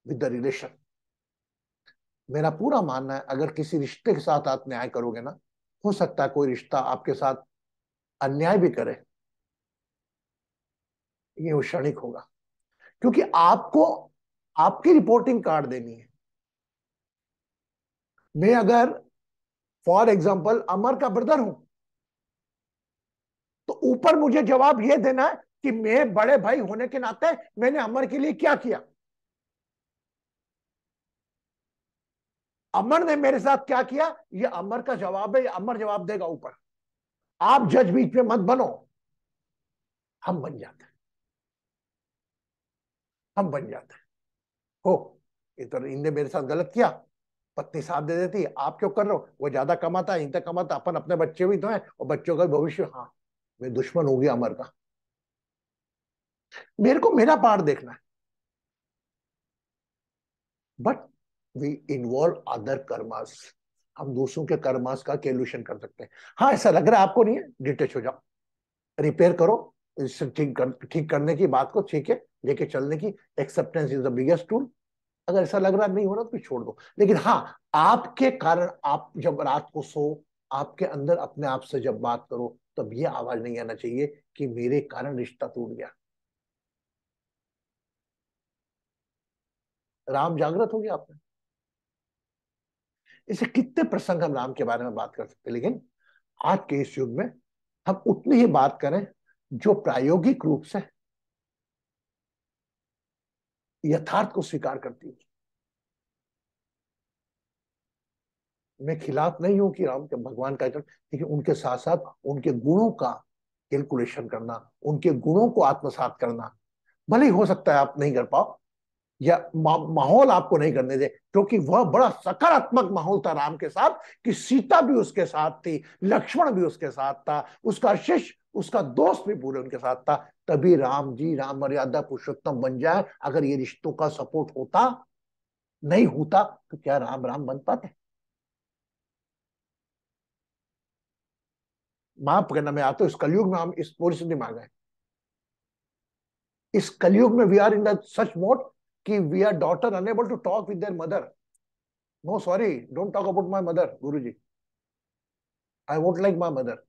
Speaker 1: with the relation मेरा पूरा मानना है अगर किसी रिश्ते के साथ आप न्याय करोगे ना हो सकता है कोई रिश्ता आपके साथ अन्याय भी करे ये वो क्षणिक होगा क्योंकि आपको आपकी रिपोर्टिंग कार्ड देनी है मैं अगर फॉर एग्जाम्पल अमर का ब्रदर हूं तो ऊपर मुझे जवाब यह देना है कि मैं बड़े भाई होने के नाते मैंने अमर के लिए क्या किया अमर ने मेरे साथ क्या किया ये अमर का जवाब है ये अमर जवाब देगा ऊपर आप जज बीच में मत बनो हम बन जाते हैं हम बन जाते हैं हो इधर तो इनने मेरे साथ गलत किया पत्नी साथ दे देती आप क्यों कर रहे हो वो ज्यादा कमाता है इनका कमाता अपन अपने बच्चे भी तो हैं और बच्चों का भविष्य हाँ मैं दुश्मन हो गया अमर का मेरे को मेरा पार देखना है but we involve other karmas हम दूसरों के कर्मास का कैल्यूशन कर सकते हैं हाँ ऐसा लग रहा है आपको नहीं है डिटेच हो जाओ रिपेयर करो ठीक कर, ठीक करने की बात को ठीक है लेके चलने की acceptance is the biggest tool अगर ऐसा लग रहा नहीं हो रहा तो छोड़ दो लेकिन हाँ आपके कारण आप जब रात को सो आपके अंदर अपने आप से जब बात करो तब ये आवाज नहीं आना चाहिए कि मेरे कारण रिश्ता टूट गया राम जागृत हो गया आपने इसे कितने प्रसंग हम राम के बारे में बात कर सकते हैं लेकिन आज के इस युग में हम उतनी ही बात करें जो प्रायोगिक रूप से यथार्थ को स्वीकार करती है मैं खिलाफ नहीं हूं कि राम के भगवान का आचरण लेकिन उनके साथ साथ उनके गुणों का कैलकुलेशन करना उनके गुणों को आत्मसात करना भले ही हो सकता है आप नहीं कर पाओ या माहौल आपको नहीं करने दे क्योंकि वह बड़ा सकारात्मक माहौल था राम के साथ कि सीता भी उसके साथ थी लक्ष्मण भी उसके साथ था उसका शिष्य उसका दोस्त भी पूरे उनके साथ था तभी राम जी राम मर्यादा पुरुषोत्तम बन जाए अगर ये रिश्तों का सपोर्ट होता नहीं होता तो क्या राम राम बन पाते माफ करना मैं आता हूं इस कलयुग में हम इस पूरी स्थिति में आ गए इस कलयुग में we are in the such mode कि we are daughter unable to talk with their mother no sorry don't talk about my mother Guruji I would like my mother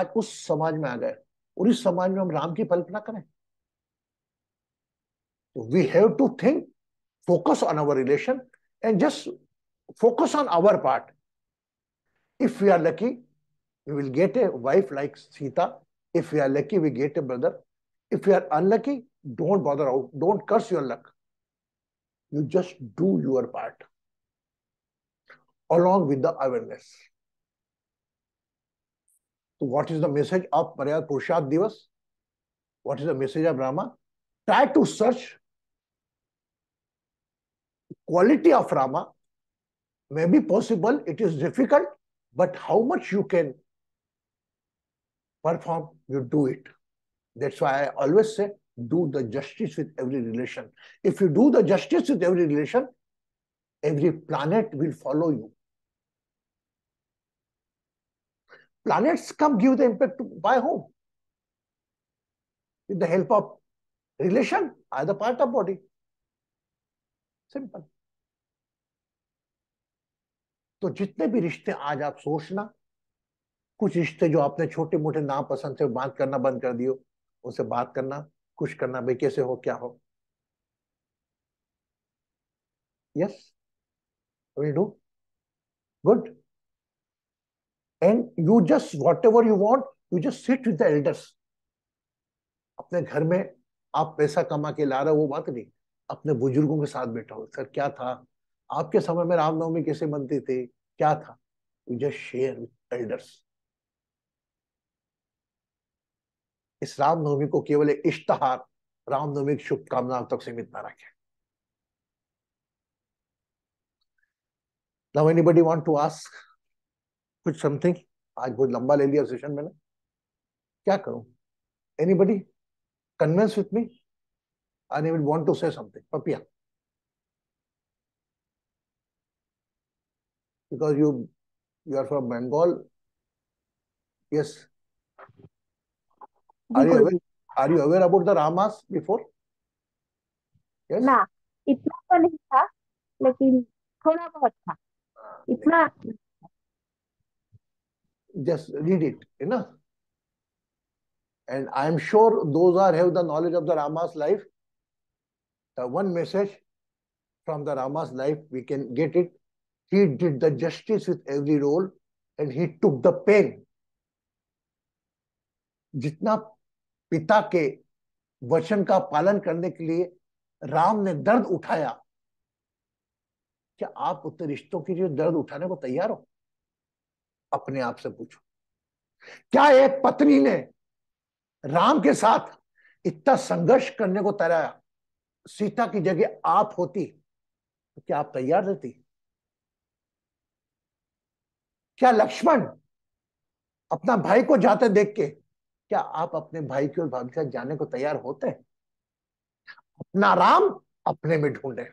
Speaker 1: आज उस समाज में आ गए और इस समाज में हम राम की कल्पना करें तो we have to think focus on our relation and just focus on our part if you are lucky we will get a wife like Sita if you are lucky we get a brother if you are unlucky don't bother out don't curse your luck you just do your part along with the awareness. So what is the message of Parayat Purushad Divas? What is the message of Rama? Try to search quality of Rama. May be possible, it is difficult, but how much you can perform, you do it. That's why I always say do the justice with every relation. If you do the justice with every relation, every planet will follow you. Planets come give the impact to, by whom? With the help of relation, either part of body. Simple. तो जितने भी रिश्ते आज आप सोचना कुछ रिश्ते जो आपने छोटे मोटे नापसंद से बात करना बंद कर दियो उसे बात करना कुछ करना भाई कैसे हो क्या हो yes will do good and you just whatever you want you just sit with the elders अपने घर में आप पैसा कमा के ला रहे हो वो बात नहीं अपने बुजुर्गों के साथ बैठा हो सर क्या था आपके समय में रामनवमी कैसे बनती थी क्या था you just share with elders इस रामनवमी को केवल एक इश्तहार रामनवमी की शुभकामनाओं तक सीमित ना रखें now buddy want to ask कुछ समथिंग आज बहुत लंबा ले लिया सेशन मैंने क्या करूं anybody convince with me I will want to say something Papiya because you you are from bengal yes Are you, aware, are you aware about the Ramas before? Yes? ना इतना तो नहीं था लेकिन थोड़ा बहुत था इतना just read it you know and i am sure those are have the knowledge of the rama's life the one message from the rama's life we can get it he did the justice with every role and he took the pain जितना पिता के वचन का पालन करने के लिए राम ने दर्द उठाया क्या आप उतने रिश्तों के लिए दर्द उठाने को तैयार हो अपने आप से पूछो क्या एक पत्नी ने राम के साथ इतना संघर्ष करने को तैयार सीता की जगह आप होती तो क्या आप तैयार रहती क्या लक्ष्मण अपना भाई को जाते देख के क्या आप अपने भाई की और भाभी के साथ जाने को तैयार होते हैं अपना राम अपने में ढूंढे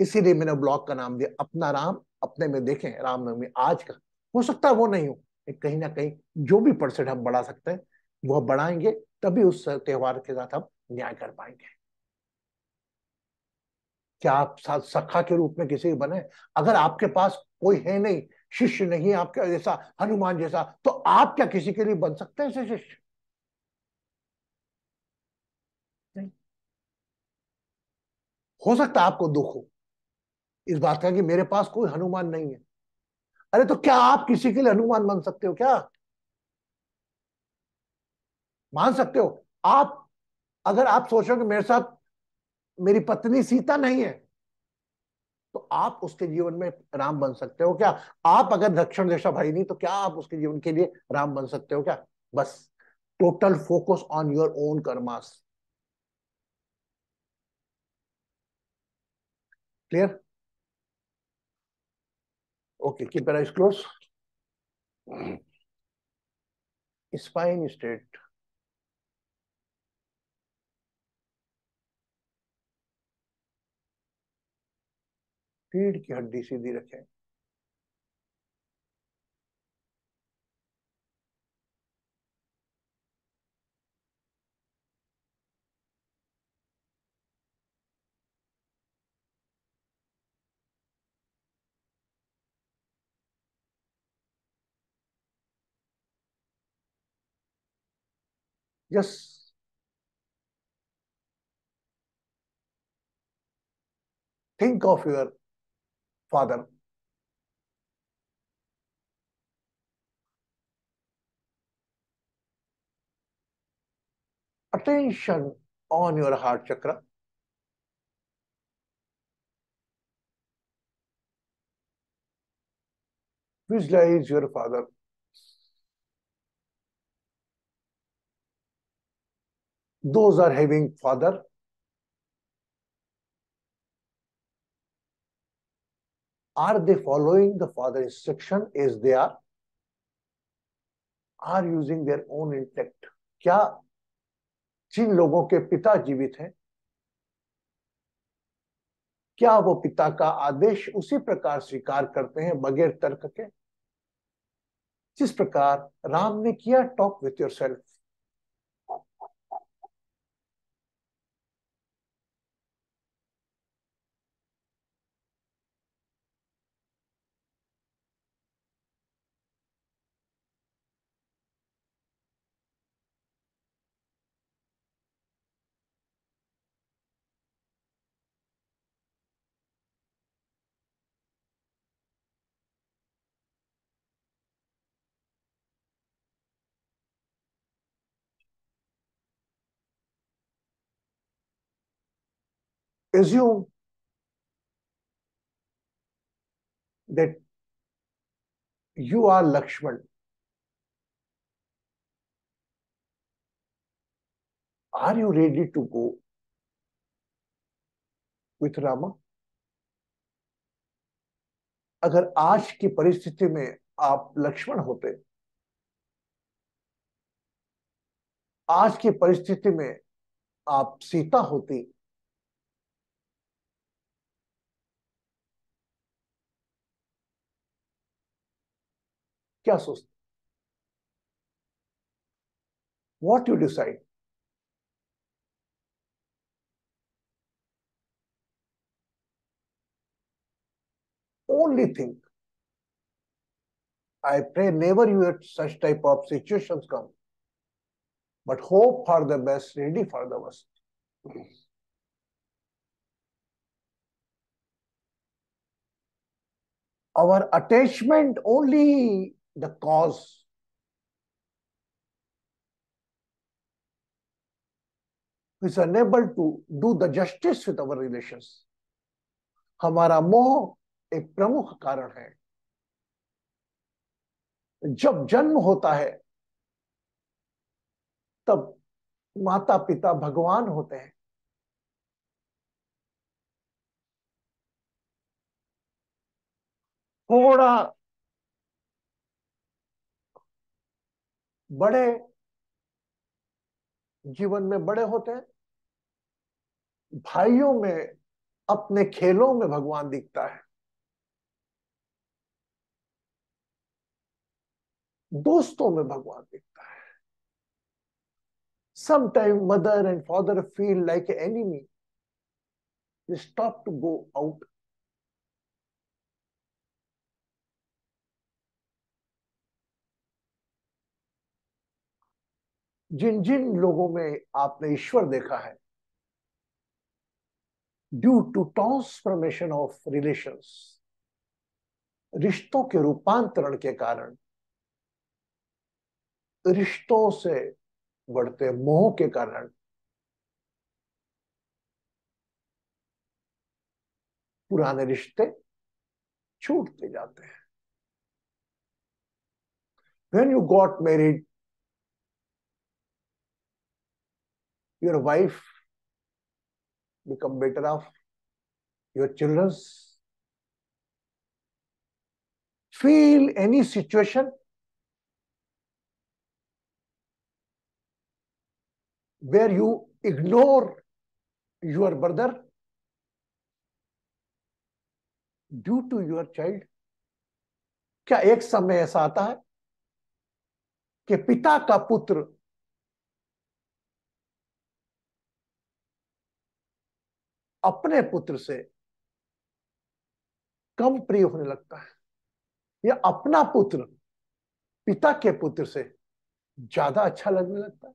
Speaker 1: इसीलिए मैंने ब्लॉग का नाम दिया अपना राम अपने में देखें रामनवमी आज का हो सकता है वो नहीं हो कहीं ना कहीं जो भी परसेंट हम बढ़ा सकते हैं वह बढ़ाएंगे तभी उस त्योहार के साथ हम न्याय कर पाएंगे क्या आप सखा के रूप में किसी बने अगर आपके पास कोई है नहीं शिष्य नहीं आपका जैसा हनुमान जैसा तो आप क्या किसी के लिए बन सकते हैं ऐसे शिष्य हो सकता है आपको दुख हो इस बात का कि मेरे पास कोई हनुमान नहीं है अरे तो क्या आप किसी के लिए हनुमान बन सकते हो क्या मान सकते हो आप अगर आप सोचो कि मेरे साथ मेरी पत्नी सीता नहीं है तो आप उसके जीवन में राम बन सकते हो क्या आप अगर दक्षिण दिशा भाई नहीं तो क्या आप उसके जीवन के लिए राम बन सकते हो क्या बस total focus on your own karmas clear okay keep your close spine state रीढ़ की हड्डी सीधी रखें yes think of your father. Attention on your heart chakra. Visualize your father. Those are having father Are they following the father instruction as they are? Are using their own intellect? क्या जिन लोगों के पिता जीवित हैं क्या वो पिता का आदेश उसी प्रकार स्वीकार करते हैं बगैर तर्क के जिस प्रकार राम ने किया talk with your self assume that you are Lakshman. Are you ready to go with Rama? अगर आज की परिस्थिति में आप लक्ष्मण होते आज की परिस्थिति में आप सीता होती क्या सोचते what you decide only think. I pray never you had such type of situations come. But hope for the best, ready for the worst. Our attachment only the cause who is unable to do the justice with our relations हमारा मोह एक प्रमुख कारण है जब जन्म होता है तब माता पिता भगवान होते हैं थोड़ा बड़े जीवन में बड़े होते हैं भाइयों में अपने खेलों में भगवान दिखता है दोस्तों में भगवान दिखता है sometime mother and father feel like enemy stop to go out जिन जिन लोगों में आपने ईश्वर देखा है due to transformation of relation रिश्तों के रूपांतरण के कारण रिश्तों से बढ़ते मोह के कारण पुराने रिश्ते छूटते जाते हैं when you got married your wife become better off, your children Feel any situation. Where you ignore your brother due to your child क्या एक समय ऐसा आता है कि पिता का पुत्र अपने पुत्र से कम प्रिय होने लगता है या अपना पुत्र पिता के पुत्र से ज्यादा अच्छा लगने लगता है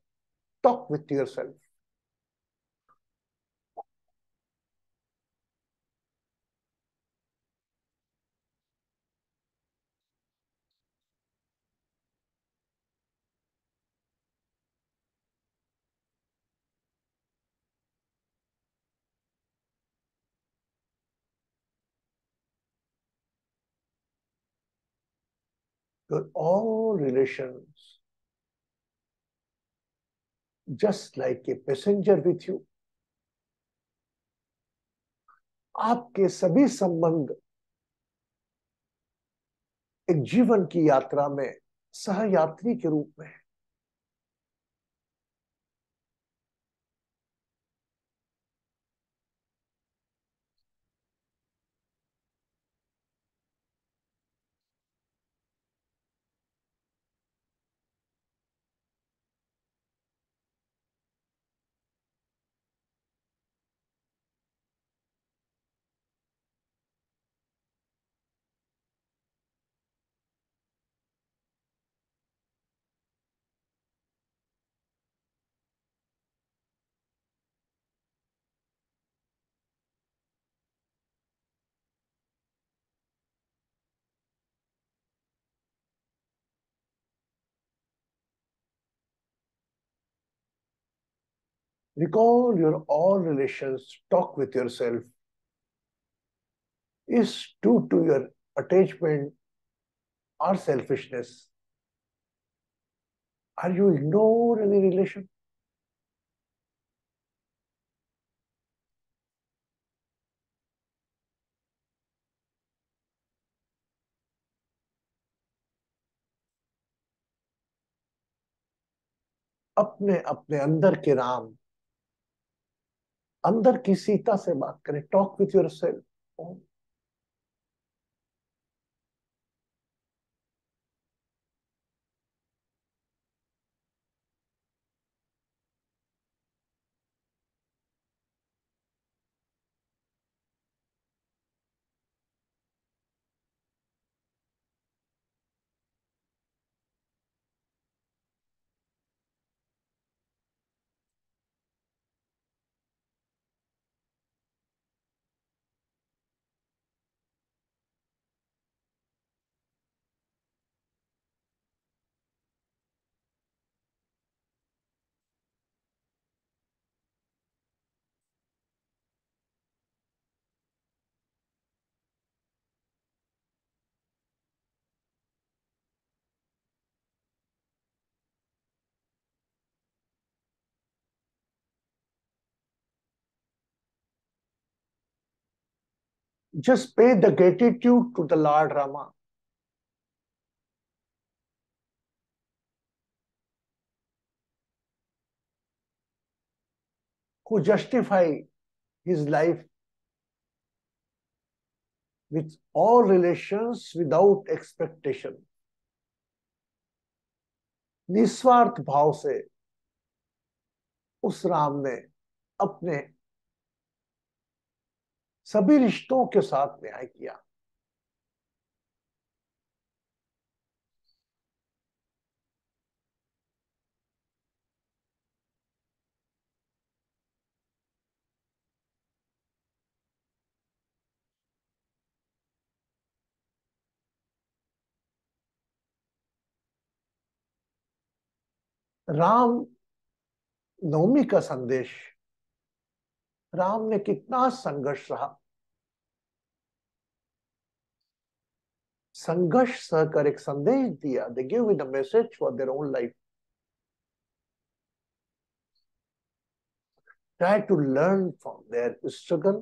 Speaker 1: talk with your self your all relations just like a passenger with you आपके सभी संबंध एक जीवन की यात्रा में सहयात्री के रूप में Recall your all relations, talk with yourself. Is due to your attachment or selfishness? Are you ignore any relation? अपने अपने अंदर के राम अंदर की सीता से बात करें talk with your self just pay the gratitude to the Lord Rama. Who justify his life with all relations without expectation. निस्वार्थ भाव से उस राम ने अपने सभी रिश्तों के साथ न्याय किया राम नवमी का संदेश राम ने कितना संघर्ष रहा संघर्ष सहकर एक संदेश दिया they give with message for their own life try to learn from their struggle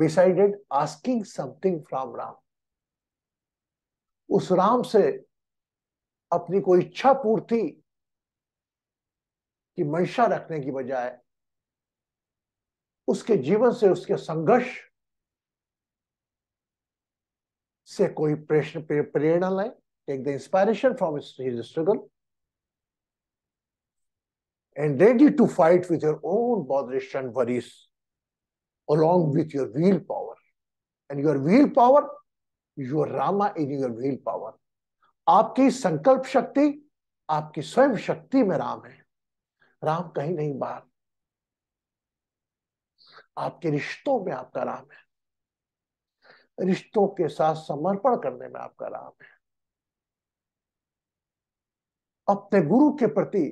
Speaker 1: decided asking something from Ram उस राम से अपनी कोई इच्छा पूर्ति की मंशा रखने की बजाय उसके जीवन से उसके संघर्ष से कोई प्रश्न प्रेरणा लाए take the inspiration from his struggle and ready to fight with your own bothers and worries along with your willpower and your willpower your Rama in your willpower आपकी संकल्प शक्ति आपकी स्वयं शक्ति में राम है राम कहीं नहीं बाहर आपके रिश्तों में आपका राम है रिश्तों के साथ समर्पण करने में आपका राम है अपने गुरु के प्रति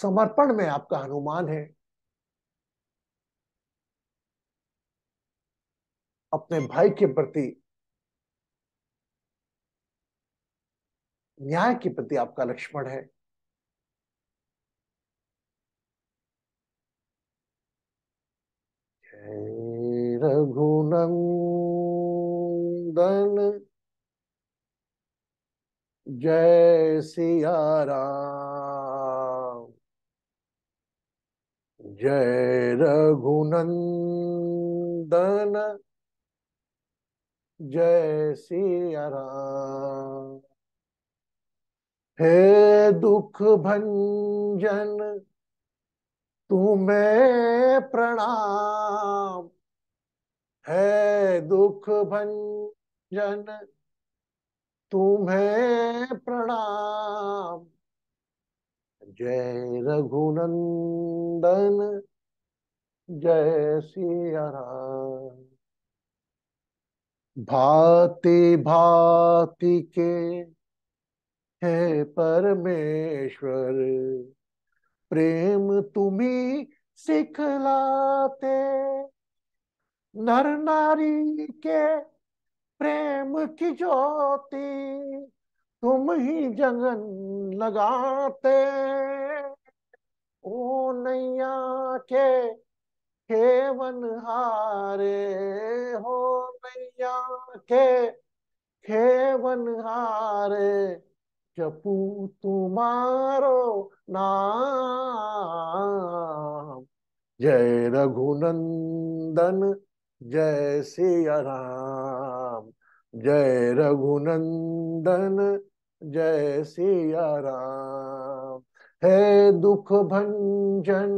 Speaker 1: समर्पण में आपका हनुमान है अपने भाई के प्रति न्याय के प्रति आपका लक्ष्मण है रघुनंदन जय सिया राम जय रघुनंदन जय सिया राम हे दुख भंजन तुम्हें प्रणाम है दुख भंजन तुम्हें प्रणाम जय रघुनंदन जय सिया भांति भांति के है परमेश्वर प्रेम तुम्हें सिखलाते नर नारी के प्रेम की ज्योति तुम ही जगन लगाते ओ नैया के खेवन हारे हो नैया के खेवन हारे जपू तुमारो नाम जय रघुनंदन जय सियाराम राम जय रघुनंदन जय सियाराम राम हे दुख भंजन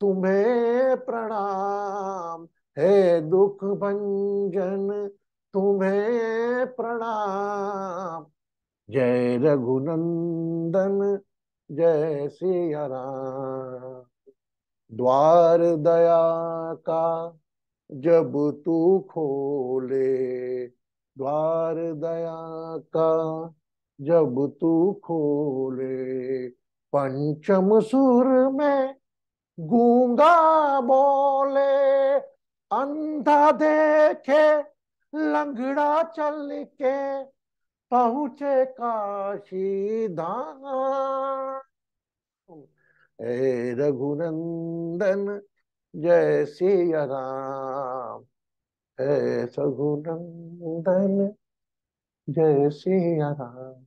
Speaker 1: तुम्हें प्रणाम हे दुख भंजन तुम्हें प्रणाम जय रघुनंदन जय सिया द्वार दया का जब तू खोले द्वार दया का जब तू खोले पंचम सुर में गूंगा बोले अंधा देखे लंगड़ा चल के पहुँचे काशी धाम ए रघुनंदन जय सिया राम हे रघुनंदन जय सिया राम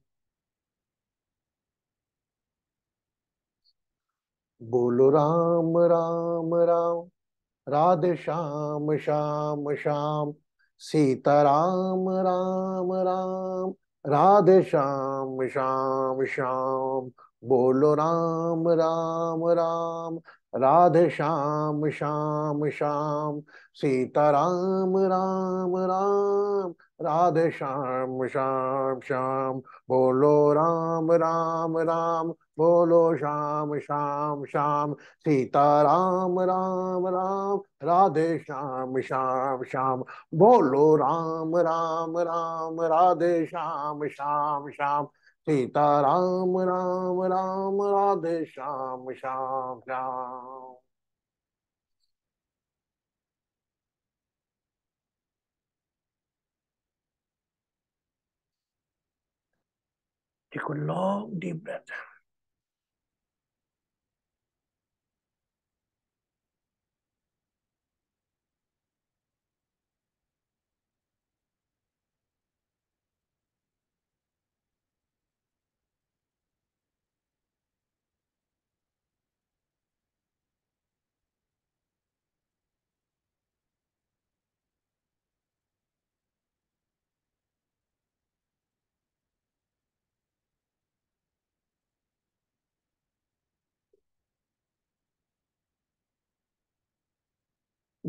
Speaker 1: बोलो राम राम राम राधे श्याम श्याम श्याम सीता राम राम राम राधे श्याम श्याम श्याम बोलो राम राम राम राधे श्याम श्याम श्याम सीता राम राम राम राधे श्याम श्याम श्याम बोलो राम राम राम बोलो श्याम श्याम श्याम सीता राम राम राम राधे श्याम श्याम श्याम बोलो Ram Ram Ram Radhe Shyam Shyam Shyam Sita Ram Ram Ram Radhe Shyam Shyam Shyam Take a long deep breath.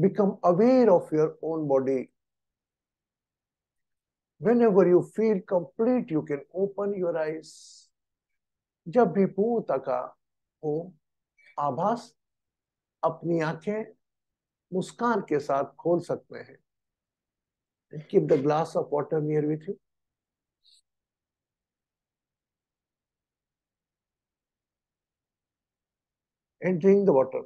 Speaker 1: become aware of your own body. Whenever you feel complete, you can open your eyes. जब भी पूर्णता का हो आभास अपनी आंखें मुस्कान के साथ खोल सकते हैं keep the glass of water near with you and drink the water.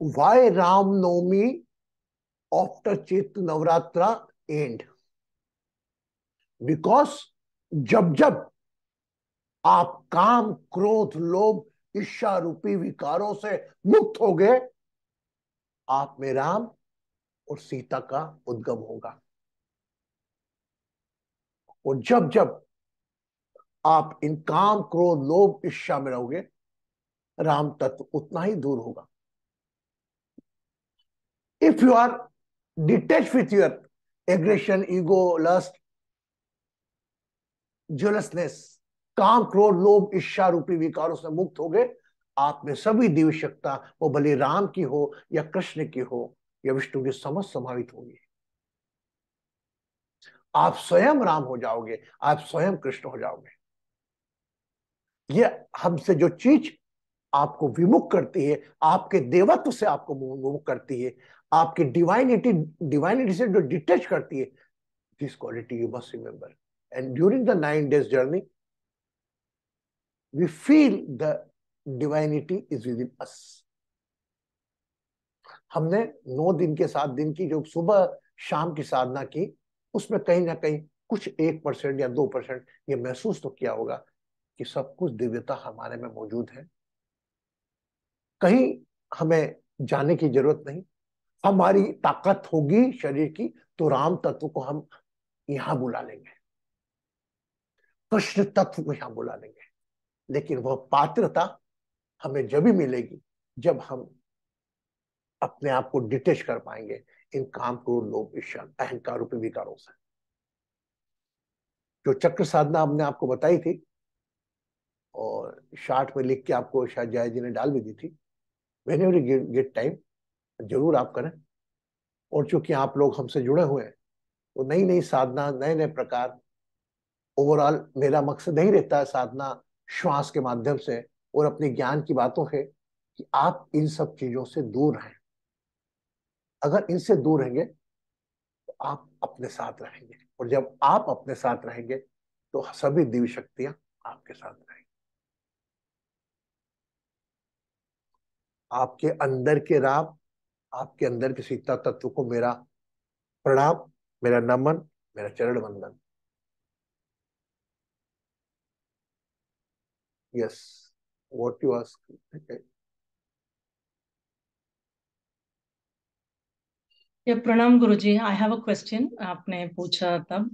Speaker 1: why Ram Navami after Chet Navratra end? Because जब जब आप काम क्रोध लोभ ईर्षा रूपी विकारों से मुक्त हो गए आप में राम और सीता का उद्गम होगा और जब जब आप इन काम क्रोध लोभ ईर्षा में रहोगे राम तत्व उतना ही दूर होगा If you are detached with your aggression, ego, lust, jealousness, काम क्रोध लोभ इच्छा रूपी विकारों से मुक्त हो गए आप में सभी दिव्य शक्ता वो भले राम की हो या कृष्ण की हो या विष्णु की समझ समाहित होगी आप स्वयं राम हो जाओगे आप स्वयं कृष्ण हो जाओगे ये हमसे जो चीज आपको विमुख करती है आपके देवत्व से आपको विमुख करती है आपकी डिवाइनिटी डिवाइनिटी से जो डिटेच करती है this quality you must remember and during the nine days journey we feel the divinity is within us हमने नौ दिन के सात दिन की जो सुबह शाम की साधना की उसमें कहीं ना कहीं कुछ एक परसेंट या दो परसेंट ये महसूस तो किया होगा कि सब कुछ दिव्यता हमारे में मौजूद है कहीं हमें जाने की जरूरत नहीं हमारी ताकत होगी शरीर की तो राम तत्व को हम यहां बुला लेंगे कृष्ण तत्व को यहां बुला लेंगे लेकिन वह पात्रता हमें जब ही मिलेगी जब हम अपने आप को डिटेच कर पाएंगे इन काम क्रोध लोभ ईर्षण अहंकार रूपी विकारों से जो चक्र साधना हमने आपको बताई थी और शार्ट में लिख के आपको शायद जया जी ने डाल भी दी थी वेन एवरी गेट टाइम जरूर आप करें और चूंकि आप लोग हमसे जुड़े हुए हैं तो नई नई साधना नए नए प्रकार ओवरऑल मेरा मकसद नहीं रहता है साधना श्वास के माध्यम से और अपने ज्ञान की बातों है कि आप इन सब चीजों से दूर रहें अगर इनसे दूर रहेंगे तो आप अपने साथ रहेंगे और जब आप अपने साथ रहेंगे तो सभी दिव्य शक्तियां आपके साथ रहेंगी आपके अंदर के राम आपके अंदर के सीता तत्व को मेरा प्रणाम मेरा नमन मेरा चरण वंदन यस वॉट यू आस्क प्रणाम गुरु जी आई हैव अ क्वेश्चन आपने पूछा तब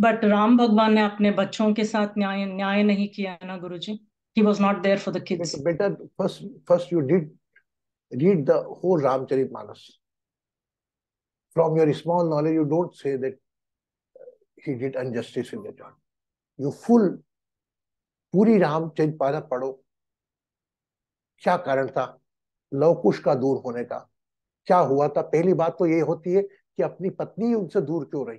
Speaker 1: बट राम भगवान ने अपने बच्चों के साथ न्याय न्याय नहीं किया ना Guru ji he was not there for the kids बेटा first first you did read the whole Ramcharit Manas. From your small knowledge, you don't say that he did injustice in the John. You full पूरी रामचरित पाना पढ़ो क्या कारण था लवकुश का दूर होने का क्या हुआ था पहली बात तो ये होती है कि अपनी पत्नी उनसे दूर क्यों रही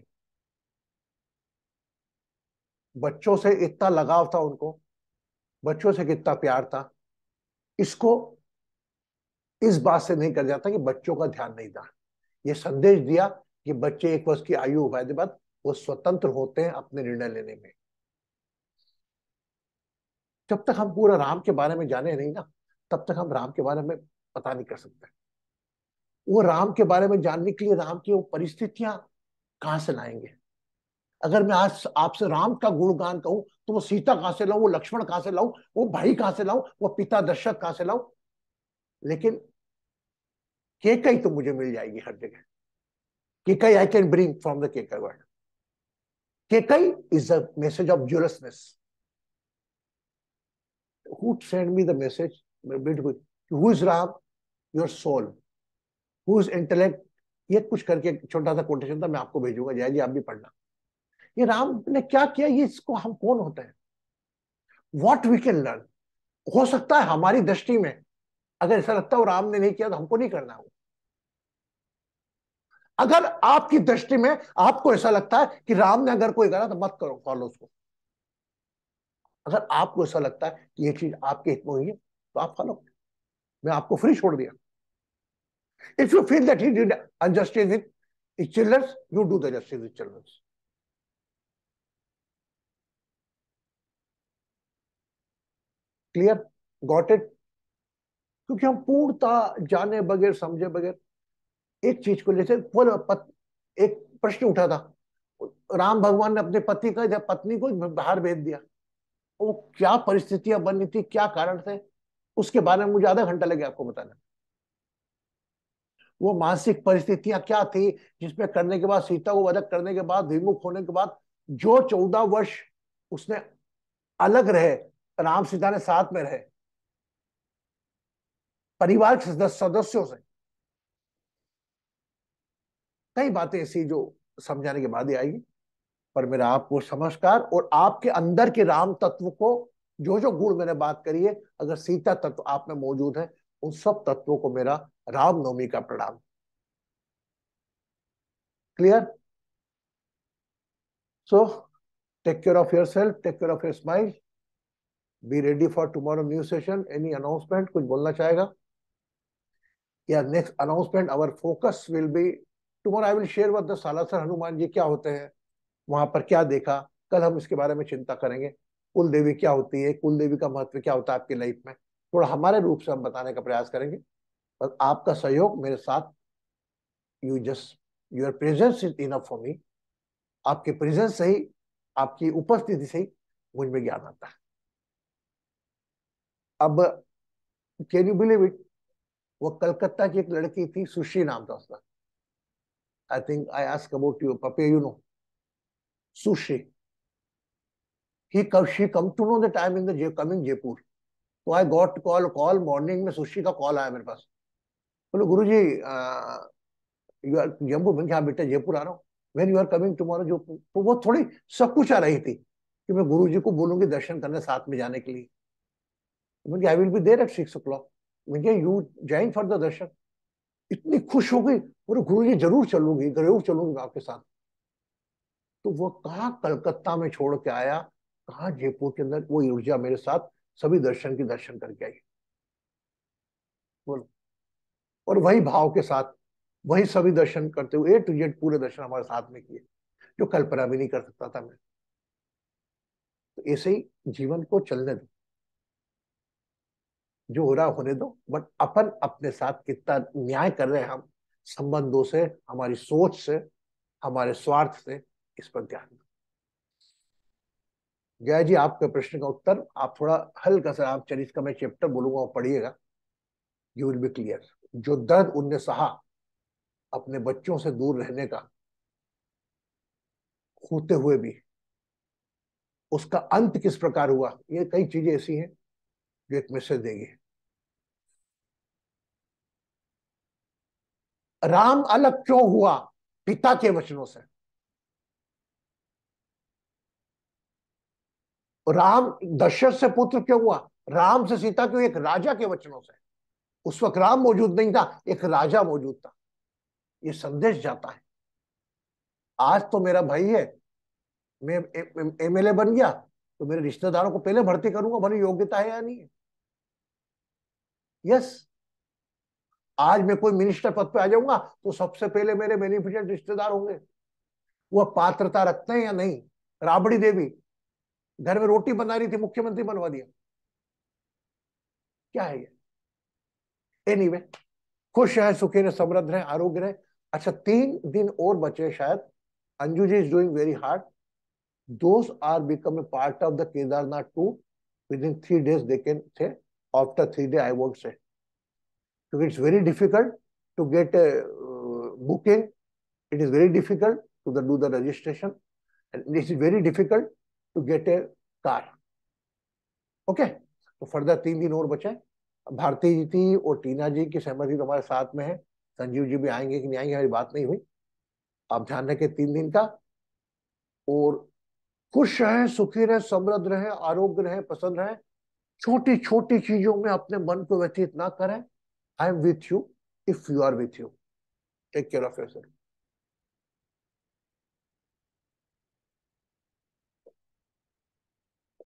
Speaker 1: बच्चों से इतना लगाव था उनको बच्चों से कितना प्यार था इसको इस बात से नहीं कर जाता कि बच्चों का ध्यान नहीं था ये संदेश दिया कि बच्चे एक वर्ष की आयु होने बाद वो स्वतंत्र होते हैं अपने निर्णय लेने में जब तक हम पूरा राम के बारे में जाने नहीं ना तब तक हम राम के बारे में पता नहीं कर सकते वो राम के बारे में जानने के लिए राम की वो परिस्थितियां कहां से लाएंगे अगर मैं आज आपसे राम का गुणगान कहूं तो वो सीता कहां से लाऊं वो लक्ष्मण कहां से लाऊं वो भाई कहां से लाऊं वो पिता दशरथ कहां से लाऊं लेकिन केकई तो मुझे मिल जाएगी हर जगह Kaikeyi I can bring from the Kaikeyi word Kaikeyi is the message of jealousness who send me the message who is Ram your soul who is intellect ये कुछ करके छोटा सा कोटेशन था मैं आपको भेजूंगा जय जी आप भी पढ़ना ये राम ने क्या किया ये इसको हम कौन होते हैं वॉट वी कैन लर्न हो सकता है हमारी दृष्टि में अगर ऐसा लगता है राम ने नहीं किया तो हमको नहीं करना हो अगर आपकी दृष्टि में आपको ऐसा लगता है कि राम ने अगर कोई करा तो मत करो फॉलो उसको अगर आपको ऐसा लगता है कि ये चीज आपके हित में हुई है तो आप फॉलो मैं आपको फ्री छोड़ दिया if you feel that he did injustice with childrens you do the justice with childrens clear got it क्योंकि हम पूर्णता जाने बगैर समझे बगैर एक चीज को लेकर एक प्रश्न उठा था राम भगवान ने अपने पति का जब पत्नी को बाहर भेज दिया तो वो क्या परिस्थितियां बनी थी क्या कारण थे उसके बारे में मुझे आधा घंटा लगे आपको बताना वो मानसिक परिस्थितियां क्या थी जिसमें करने के बाद सीता को वधक करने के बाद विमुख होने के बाद जो चौदह वर्ष उसने अलग रहे राम सीता ने साथ में रहे परिवार के सदस्यों से कई बातें ऐसी जो समझाने के बाद ही आएगी पर मेरा आपको समझकार और आपके अंदर के राम तत्व को जो जो गुण मैंने बात करी है अगर सीता तत्व आप में मौजूद है उन सब तत्वों को मेरा रामनवमी का प्रणाम clear so take care of your self take care of your smile be ready for tomorrow new session any announcement कुछ बोलना चाहेगा या next announcement our focus will be tomorrow I will share with the Salasar Hanuman ji क्या होते हैं वहां पर क्या देखा कल हम इसके बारे में चिंता करेंगे कुल देवी क्या होती है कुल देवी का महत्व क्या होता है आपकी लाइफ में थोड़ा हमारे रूप से हम बताने का प्रयास करेंगे और आपका सहयोग मेरे साथ you just your presence is enough for me आपके प्रेजेंस से ही आपकी उपस्थिति से ही मुझ में ज्ञान आता है अब कैन यू बिलीव इट वो कलकत्ता की एक लड़की थी सुशी नाम था उसका I think I asked about you, Pape, you know. Sushi. He come, she come to know that I am in the coming Jaipur. So I got call, call morning में सुशी का कॉल आया मेरे पास बोलो गुरु जी you are Jambu मैंने हाँ बेटा जयपुर आ रहा हूँ when you are coming tomorrow जो तो वो थोड़ी सब कुछ आ रही थी कि मैं गुरु जी को बोलूंगी दर्शन करने साथ में जाने के लिए मैंने I will be there at six o'clock मैंने you join for the darshan इतनी खुश हो गई बोले गुरु जी जरूर चलूंगी जरूर चलूंगी आपके साथ तो वह कहा कलकत्ता में छोड़ के आया कहा जयपुर के अंदर वो ऊर्जा मेरे साथ सभी दर्शन के दर्शन करके आई बोलो और वही भाव के साथ वही सभी दर्शन करते हुए टू जेड पूरे दर्शन हमारे साथ में किए जो कल्पना भी नहीं कर सकता था मैं तो ऐसे ही जीवन को चलने दो जो हो रहा होने दो बट अपन अपने साथ कितना न्याय कर रहे हैं हम संबंधों से हमारी सोच से हमारे स्वार्थ से इस पर ध्यान दो जय जी आपके प्रश्न का उत्तर आप थोड़ा हल्का सा आप चलिए इसका मैं चैप्टर बोलूंगा और पढ़िएगा यू विल बी क्लियर जो दर्द उनने सहा अपने बच्चों से दूर रहने का होते हुए भी उसका अंत किस प्रकार हुआ ये कई चीजें ऐसी हैं जो एक मैसेज देगी राम अलग क्यों हुआ पिता के वचनों से राम दशरथ से पुत्र क्यों हुआ राम से सीता क्यों एक राजा के वचनों से उस वक्त राम मौजूद नहीं था एक राजा मौजूद था ये संदेश जाता है आज तो मेरा भाई है मैं एमएलए बन गया तो मेरे रिश्तेदारों को पहले भर्ती करूंगा भले योग्यता है या नहीं है यस आज मैं कोई मिनिस्टर पद पे आ जाऊंगा तो सबसे पहले मेरे बेनिफिशियल रिश्तेदार होंगे वह पात्रता रखते हैं या नहीं राबड़ी देवी घर में रोटी बना रही थी मुख्यमंत्री बनवा दिया क्या है ये एनीवे anyway, खुश है सुखी रहे समृद्ध रहे आरोग्य रहे अच्छा तीन दिन और बचे शायद Anju ji is doing very hard are become a part of the Kedarnath to within three days they can say after three day I would say क्योंकि it's very difficult to get booking it is very difficult to difficult to the uh, do the registration. And it is very difficult to get a तो further तीन दिन और बचे भारती जी थी और टीना जी की सहमति तो हमारे साथ में है संजीव जी भी आएंगे कि नहीं आएंगे हमारी बात नहीं हुई आप ध्यान रखें तीन दिन का और खुश रहें सुखी रहें समृद्ध रहें आरोग्य रहें प्रसन्न रहें छोटी छोटी चीजों में अपने मन को व्यतीत ना करें I am with you if you are with you. Take care of yourself.